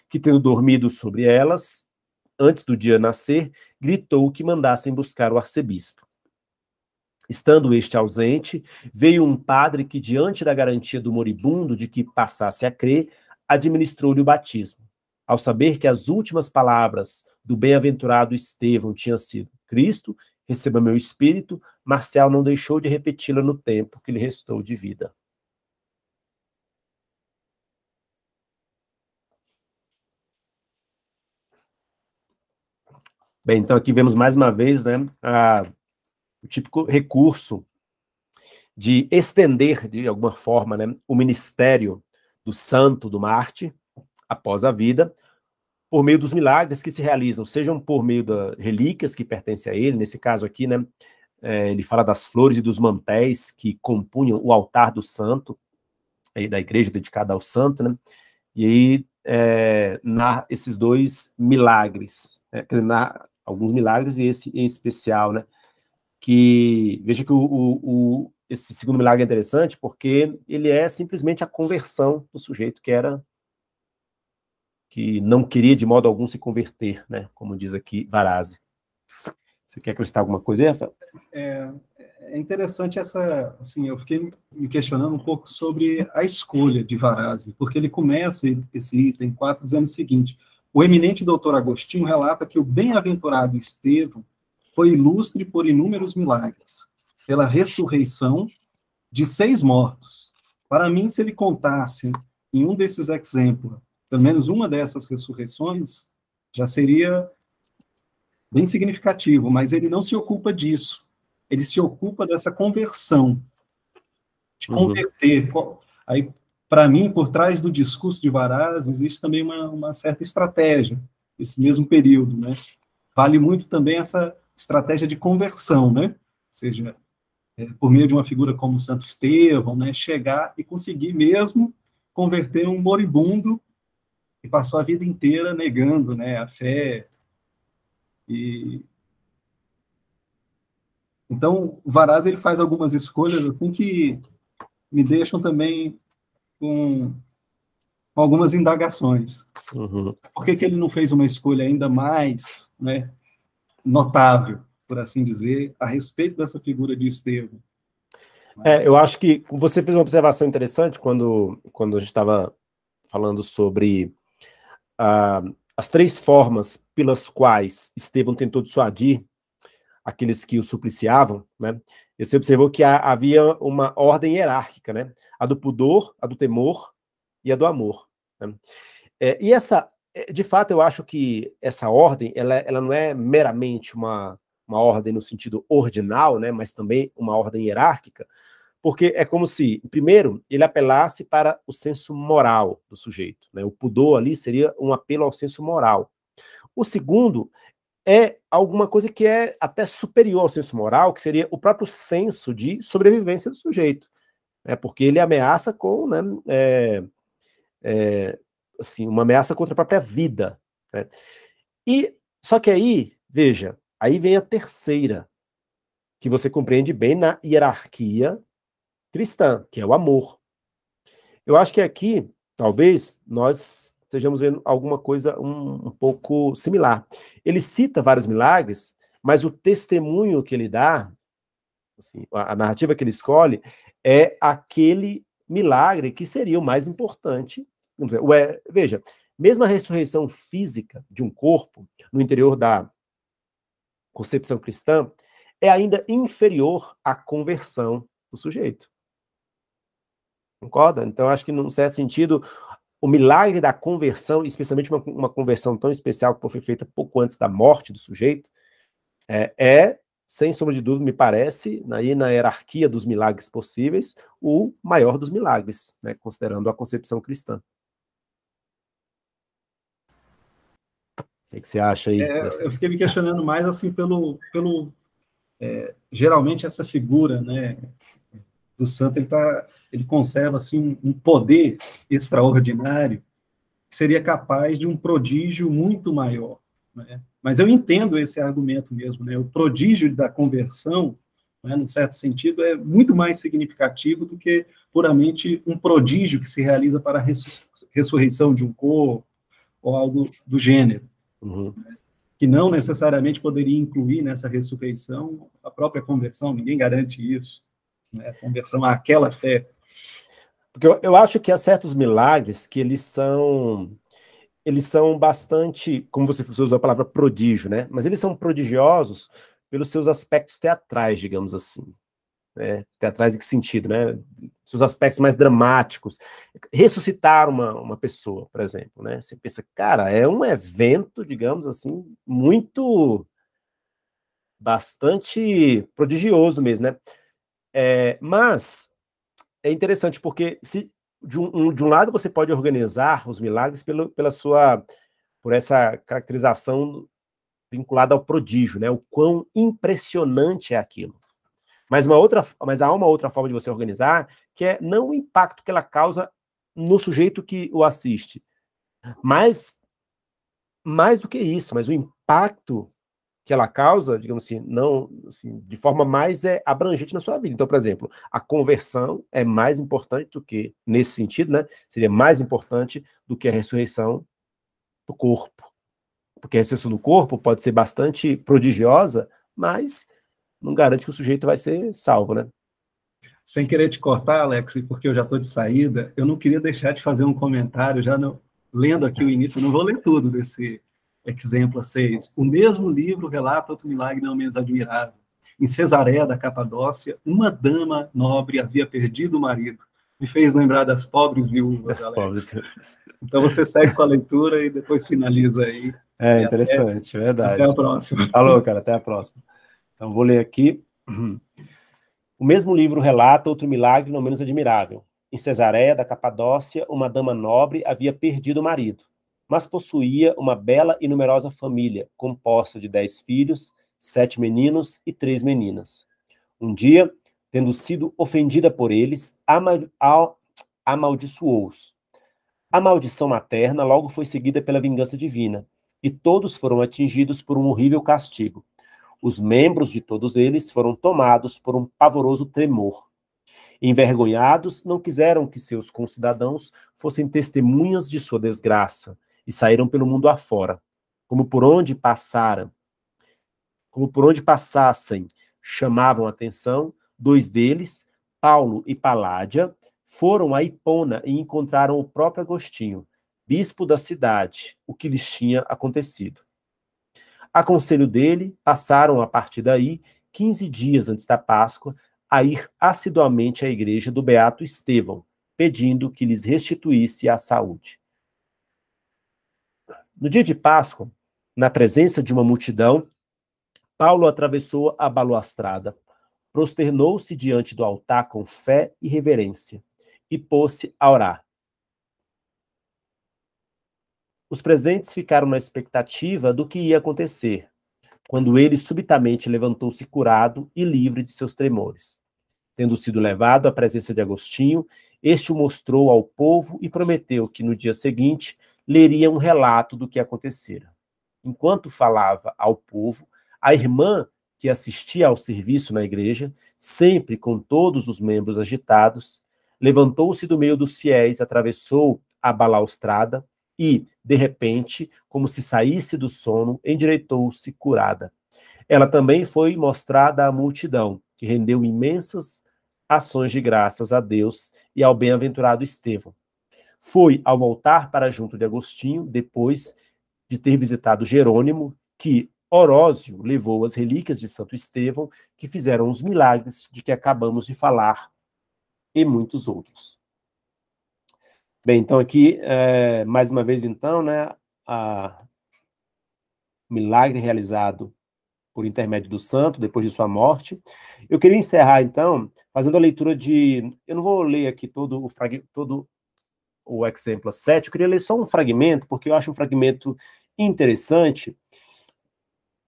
Speaker 1: que, tendo dormido sobre elas, antes do dia nascer, gritou que mandassem buscar o arcebispo. Estando este ausente, veio um padre que, diante da garantia do moribundo de que passasse a crer, administrou-lhe o batismo. Ao saber que as últimas palavras do bem-aventurado Estevão tinham sido: Cristo, receba meu espírito, Marcial não deixou de repeti-la no tempo que lhe restou de vida. Bem, então aqui vemos mais uma vez né, a, o típico recurso de estender, de alguma forma, né, o ministério do santo, do Marte, após a vida, por meio dos milagres que se realizam, sejam por meio das relíquias que pertencem a ele, nesse caso aqui, né, é, ele fala das flores e dos mantéis que compunham o altar do santo, aí da igreja dedicada ao santo, né, e aí é, narra esses dois milagres, né, dizer, alguns milagres, e esse em especial, né? Que veja que o, o, o, esse segundo milagre é interessante porque ele é simplesmente a conversão do sujeito que era que não queria de modo algum se converter, né? Como diz aqui Varazzi. Você quer acrescentar alguma coisa Rafael?
Speaker 2: É, é interessante essa, assim, eu fiquei me questionando um pouco sobre a escolha de Varazzi, porque ele começa esse item quatro dizendo o seguinte: o eminente doutor Agostinho relata que o bem-aventurado Estevão foi ilustre por inúmeros milagres, pela ressurreição de seis mortos. Para mim, se ele contasse em um desses exemplos, pelo menos uma dessas ressurreições, já seria bem significativo, mas ele não se ocupa disso. Ele se ocupa dessa conversão, de uhum. converter. Uhum. Aí para mim, por trás do discurso de Varaz, existe também uma, uma certa estratégia, esse mesmo período, né? Vale muito também essa estratégia de conversão, né? Ou seja, é, por meio de uma figura como Santo Estevão, né? Chegar e conseguir mesmo converter um moribundo que passou a vida inteira negando, né? A fé e então, Varaz ele faz algumas escolhas assim que me deixam também com algumas indagações. Uhum. Por que, que ele não fez uma escolha ainda mais né, notável, por assim dizer, a respeito dessa figura de Estevão?
Speaker 1: É, eu acho que você fez uma observação interessante quando, quando a gente estava falando sobre ah, as três formas pelas quais Estevão tentou dissuadir aqueles que o supliciavam, né? Você observou que há, havia uma ordem hierárquica, né? A do pudor, a do temor e a do amor. Né? É, e essa, é, de fato, eu acho que essa ordem, ela, ela não é meramente uma, uma ordem no sentido ordinal, né? Mas também uma ordem hierárquica, porque é como se, primeiro, ele apelasse para o senso moral do sujeito. Né? O pudor ali seria um apelo ao senso moral. O segundo é alguma coisa que é até superior ao senso moral, que seria o próprio senso de sobrevivência do sujeito, né? porque ele ameaça com, né, é, é, assim, uma ameaça contra a própria vida. Né? E só que aí, veja, aí vem a terceira, que você compreende bem na hierarquia cristã, que é o amor. Eu acho que aqui, talvez, nós estejamos vendo alguma coisa um, um pouco similar. Ele cita vários milagres, mas o testemunho que ele dá, assim, a, a narrativa que ele escolhe, é aquele milagre que seria o mais importante. Dizer, ué, veja, mesmo a ressurreição física de um corpo no interior da concepção cristã é ainda inferior à conversão do sujeito. Concorda? Então, acho que, num certo sentido, o milagre da conversão, especialmente uma, uma conversão tão especial que foi feita pouco antes da morte do sujeito, é, é sem sombra de dúvida, me parece, né, aí na hierarquia dos milagres possíveis, o maior dos milagres, né, considerando a concepção cristã. O que você acha aí? É, dessa...
Speaker 2: Eu fiquei me questionando mais assim pelo, pelo é, geralmente essa figura, né, do santo, ele, tá, ele conserva assim, um poder extraordinário, que seria capaz de um prodígio muito maior. Né? Mas eu entendo esse argumento mesmo, né? o prodígio da conversão, né, num certo sentido, é muito mais significativo do que puramente um prodígio que se realiza para a ressurreição de um corpo ou algo do gênero. Uhum. Que não necessariamente poderia incluir nessa ressurreição a própria conversão, ninguém garante isso né? conversão
Speaker 1: àquela fé. Porque eu, eu acho que há certos milagres que eles são eles são bastante, como você, usou a palavra prodígio, né? Mas eles são prodigiosos pelos seus aspectos teatrais, digamos assim. Né? Teatrais em que sentido, né? Seus aspectos mais dramáticos. Ressuscitar uma, uma pessoa, por exemplo, né? Você pensa, cara, é um evento, digamos assim, muito. bastante prodigioso mesmo, né? É, mas é interessante porque se de um, de um lado você pode organizar os milagres pelo, pela sua por essa caracterização vinculada ao prodígio, né? O quão impressionante é aquilo. Mas uma outra, mas há uma outra forma de você organizar que é não o impacto que ela causa no sujeito que o assiste, mas mais do que isso, mas o impacto que ela causa, digamos assim, não assim, de forma mais é, abrangente na sua vida. Então, por exemplo, a conversão é mais importante do que, nesse sentido, né? Seria mais importante do que a ressurreição do corpo. Porque a ressurreição do corpo pode ser bastante prodigiosa, mas não garante que o sujeito vai ser salvo, né? Sem querer te
Speaker 2: cortar, Alex, porque eu já estou de saída, eu não queria deixar de fazer um comentário, já no, lendo aqui o início, eu não vou ler tudo desse, Exemplo 6. O mesmo livro relata outro milagre não menos admirável. Em Cesareia da Capadócia, uma dama nobre havia perdido o marido. Me fez lembrar das pobres viúvas. pobres Então você segue com a leitura e depois finaliza aí. É interessante, até, verdade. Até a próxima. Falou,
Speaker 1: cara, até a próxima. Então vou ler aqui. O mesmo livro relata outro milagre não menos admirável. Em Cesareia da Capadócia, uma dama nobre havia perdido o marido mas possuía uma bela e numerosa família, composta de dez filhos, sete meninos e três meninas. Um dia, tendo sido ofendida por eles, amaldiçoou-os. A maldição materna logo foi seguida pela vingança divina, e todos foram atingidos por um horrível castigo. Os membros de todos eles foram tomados por um pavoroso tremor. Envergonhados, não quiseram que seus concidadãos fossem testemunhas de sua desgraça, e saíram pelo mundo afora, como por onde passaram, como por onde passassem, chamavam atenção, dois deles, Paulo e Paládia, foram a Hipona e encontraram o próprio Agostinho, bispo da cidade, o que lhes tinha acontecido. A conselho dele, passaram a partir daí, 15 dias antes da Páscoa, a ir assiduamente à igreja do Beato Estevão, pedindo que lhes restituísse a saúde. No dia de Páscoa, na presença de uma multidão, Paulo atravessou a balustrada, prosternou-se diante do altar com fé e reverência e pôs-se a orar. Os presentes ficaram na expectativa do que ia acontecer, quando ele subitamente levantou-se curado e livre de seus tremores. Tendo sido levado à presença de Agostinho, este o mostrou ao povo e prometeu que no dia seguinte leria um relato do que acontecera. Enquanto falava ao povo, a irmã que assistia ao serviço na igreja, sempre com todos os membros agitados, levantou-se do meio dos fiéis, atravessou a balaustrada e, de repente, como se saísse do sono, endireitou-se curada. Ela também foi mostrada à multidão, que rendeu imensas ações de graças a Deus e ao bem-aventurado Estevão. Foi ao voltar para junto de Agostinho, depois de ter visitado Jerônimo, que Orósio levou as relíquias de Santo Estevão, que fizeram os milagres de que acabamos de falar, e muitos outros. Bem, então aqui, é, mais uma vez, então, né, a milagre realizado por intermédio do santo, depois de sua morte. Eu queria encerrar, então, fazendo a leitura de... Eu não vou ler aqui todo o, todo o exemplo 7, eu queria ler só um fragmento, porque eu acho um fragmento interessante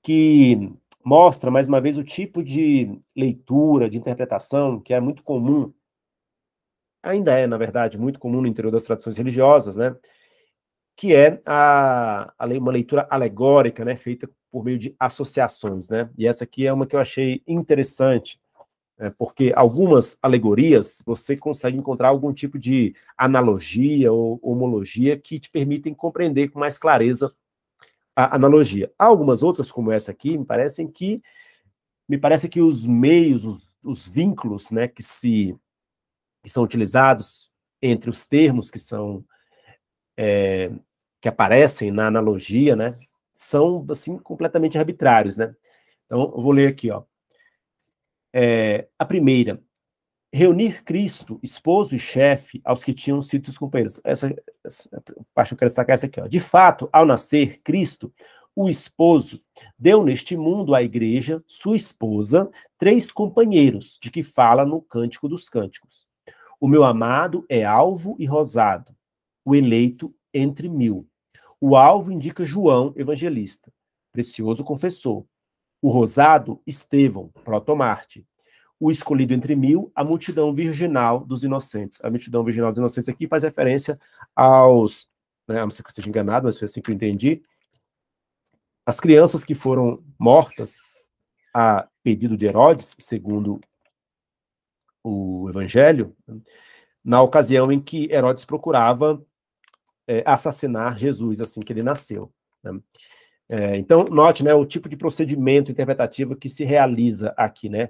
Speaker 1: que mostra, mais uma vez, o tipo de leitura, de interpretação que é muito comum, ainda é, na verdade, muito comum no interior das tradições religiosas, né? Que é a, a uma leitura alegórica, né? Feita por meio de associações, né? E essa aqui é uma que eu achei interessante é, porque algumas alegorias você consegue encontrar algum tipo de analogia ou homologia que te permitem compreender com mais clareza a analogia. Há algumas outras, como essa aqui, me parecem que me parece que os meios, os, os vínculos, né, que se que são utilizados entre os termos que são é, que aparecem na analogia, né, são assim completamente arbitrários, né? Então, eu vou ler aqui, ó. É, a primeira, reunir Cristo, esposo e chefe, aos que tinham sido seus companheiros. Essa, essa parte que eu quero destacar é essa aqui. Ó. De fato, ao nascer Cristo, o esposo deu neste mundo à igreja, sua esposa, três companheiros, de que fala no Cântico dos Cânticos. O meu amado é alvo e rosado, o eleito entre mil. O alvo indica João, evangelista, precioso confessor. O rosado, Estevão, protomarte. O escolhido entre mil, a multidão virginal dos inocentes. A multidão virginal dos inocentes aqui faz referência aos, né, não sei se eu esteja enganado, mas foi assim que eu entendi, as crianças que foram mortas a pedido de Herodes, segundo o Evangelho, na ocasião em que Herodes procurava é, assassinar Jesus assim que ele nasceu. Né? É, então, note né, o tipo de procedimento interpretativo que se realiza aqui. Né?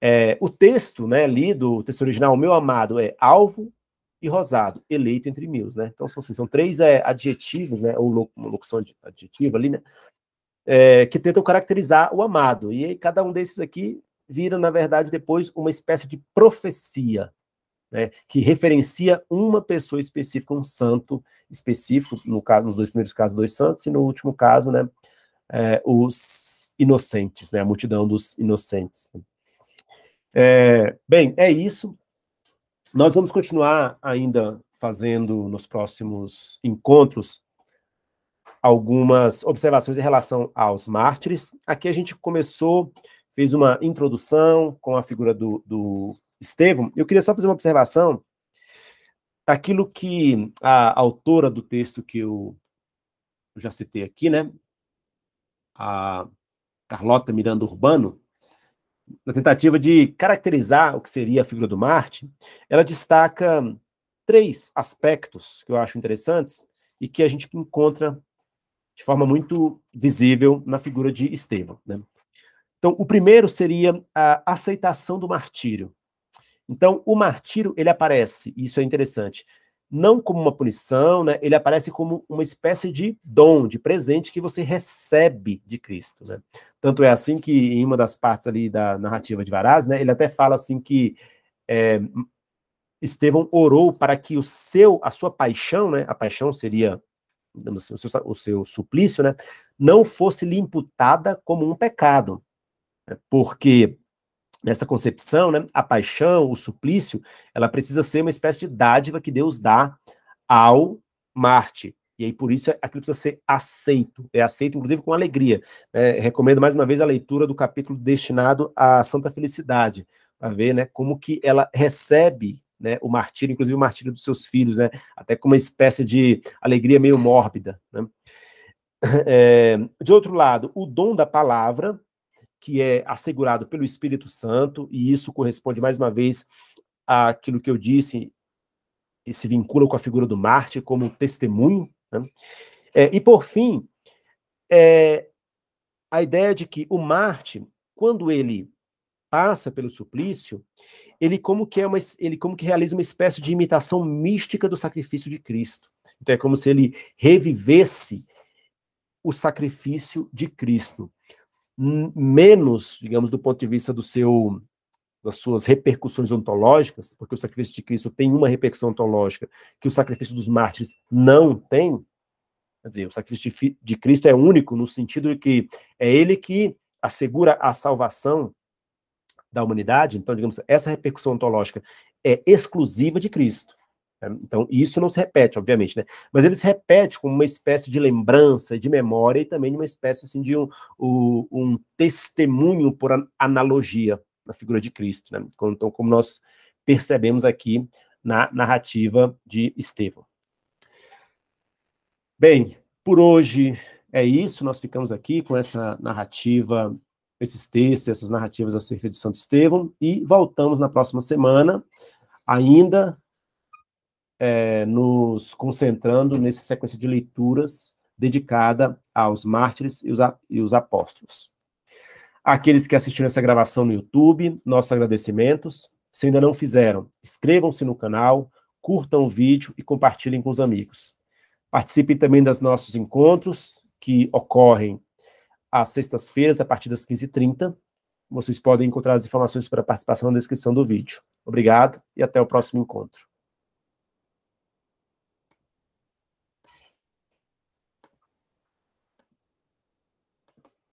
Speaker 1: É, o texto né, lido, o texto original, meu amado, é alvo e rosado, eleito entre mil. Né? Então, são, assim, são três é, adjetivos, né, ou uma locução adjetiva ali, né, é, que tentam caracterizar o amado. E aí, cada um desses aqui vira, na verdade, depois uma espécie de profecia né, que referencia uma pessoa específica, um santo específico, no caso, nos dois primeiros casos, dois santos, e no último caso, né, é, os inocentes, né, a multidão dos inocentes. É, bem, é isso. Nós vamos continuar ainda fazendo nos próximos encontros algumas observações em relação aos mártires. Aqui a gente começou, fez uma introdução com a figura do, do Estevam, eu queria só fazer uma observação. Aquilo que a autora do texto que eu já citei aqui, né? A Carlota Miranda Urbano, na tentativa de caracterizar o que seria a figura do Marte, ela destaca três aspectos que eu acho interessantes e que a gente encontra de forma muito visível na figura de Estevão. Né? Então, o primeiro seria a aceitação do martírio. Então, o martírio, ele aparece, isso é interessante, não como uma punição, né? ele aparece como uma espécie de dom, de presente que você recebe de Cristo. Né? Tanto é assim que, em uma das partes ali da narrativa de Varaz, né, ele até fala assim que é, Estevão orou para que o seu, a sua paixão, né, a paixão seria assim, o, seu, o seu suplício, né, não fosse lhe imputada como um pecado, né, porque nessa concepção, né, a paixão, o suplício, ela precisa ser uma espécie de dádiva que Deus dá ao Marte. E aí, por isso, aquilo precisa ser aceito, é aceito, inclusive, com alegria. É, recomendo mais uma vez a leitura do capítulo destinado à Santa Felicidade, para ver né, como que ela recebe né, o martírio, inclusive o martírio dos seus filhos, né, até com uma espécie de alegria meio mórbida. Né? É, de outro lado, o dom da palavra, que é assegurado pelo Espírito Santo, e isso corresponde mais uma vez àquilo que eu disse, e se vincula com a figura do Marte como testemunho. Né? É, e por fim, é, a ideia de que o Marte, quando ele passa pelo suplício, ele como que é uma, ele como que realiza uma espécie de imitação mística do sacrifício de Cristo. Então é como se ele revivesse o sacrifício de Cristo menos, digamos, do ponto de vista do seu das suas repercussões ontológicas, porque o sacrifício de Cristo tem uma repercussão ontológica que o sacrifício dos mártires não tem. Quer dizer, o sacrifício de Cristo é único no sentido de que é ele que assegura a salvação da humanidade. Então, digamos, essa repercussão ontológica é exclusiva de Cristo. É, então, isso não se repete, obviamente, né? Mas ele se repete como uma espécie de lembrança, de memória e também de uma espécie assim, de um, um, um testemunho por analogia na figura de Cristo, né? Então, como nós percebemos aqui na narrativa de Estevão. Bem, por hoje é isso, nós ficamos aqui com essa narrativa, esses textos, essas narrativas acerca de Santo Estevão e voltamos na próxima semana ainda é, nos concentrando nessa sequência de leituras dedicada aos mártires e os, e os apóstolos. Aqueles que assistiram essa gravação no YouTube, nossos agradecimentos. Se ainda não fizeram, inscrevam-se no canal, curtam o vídeo e compartilhem com os amigos. Participem também dos nossos encontros, que ocorrem às sextas-feiras, a partir das 15h30. Vocês podem encontrar as informações para participação na descrição do vídeo. Obrigado e até o próximo encontro.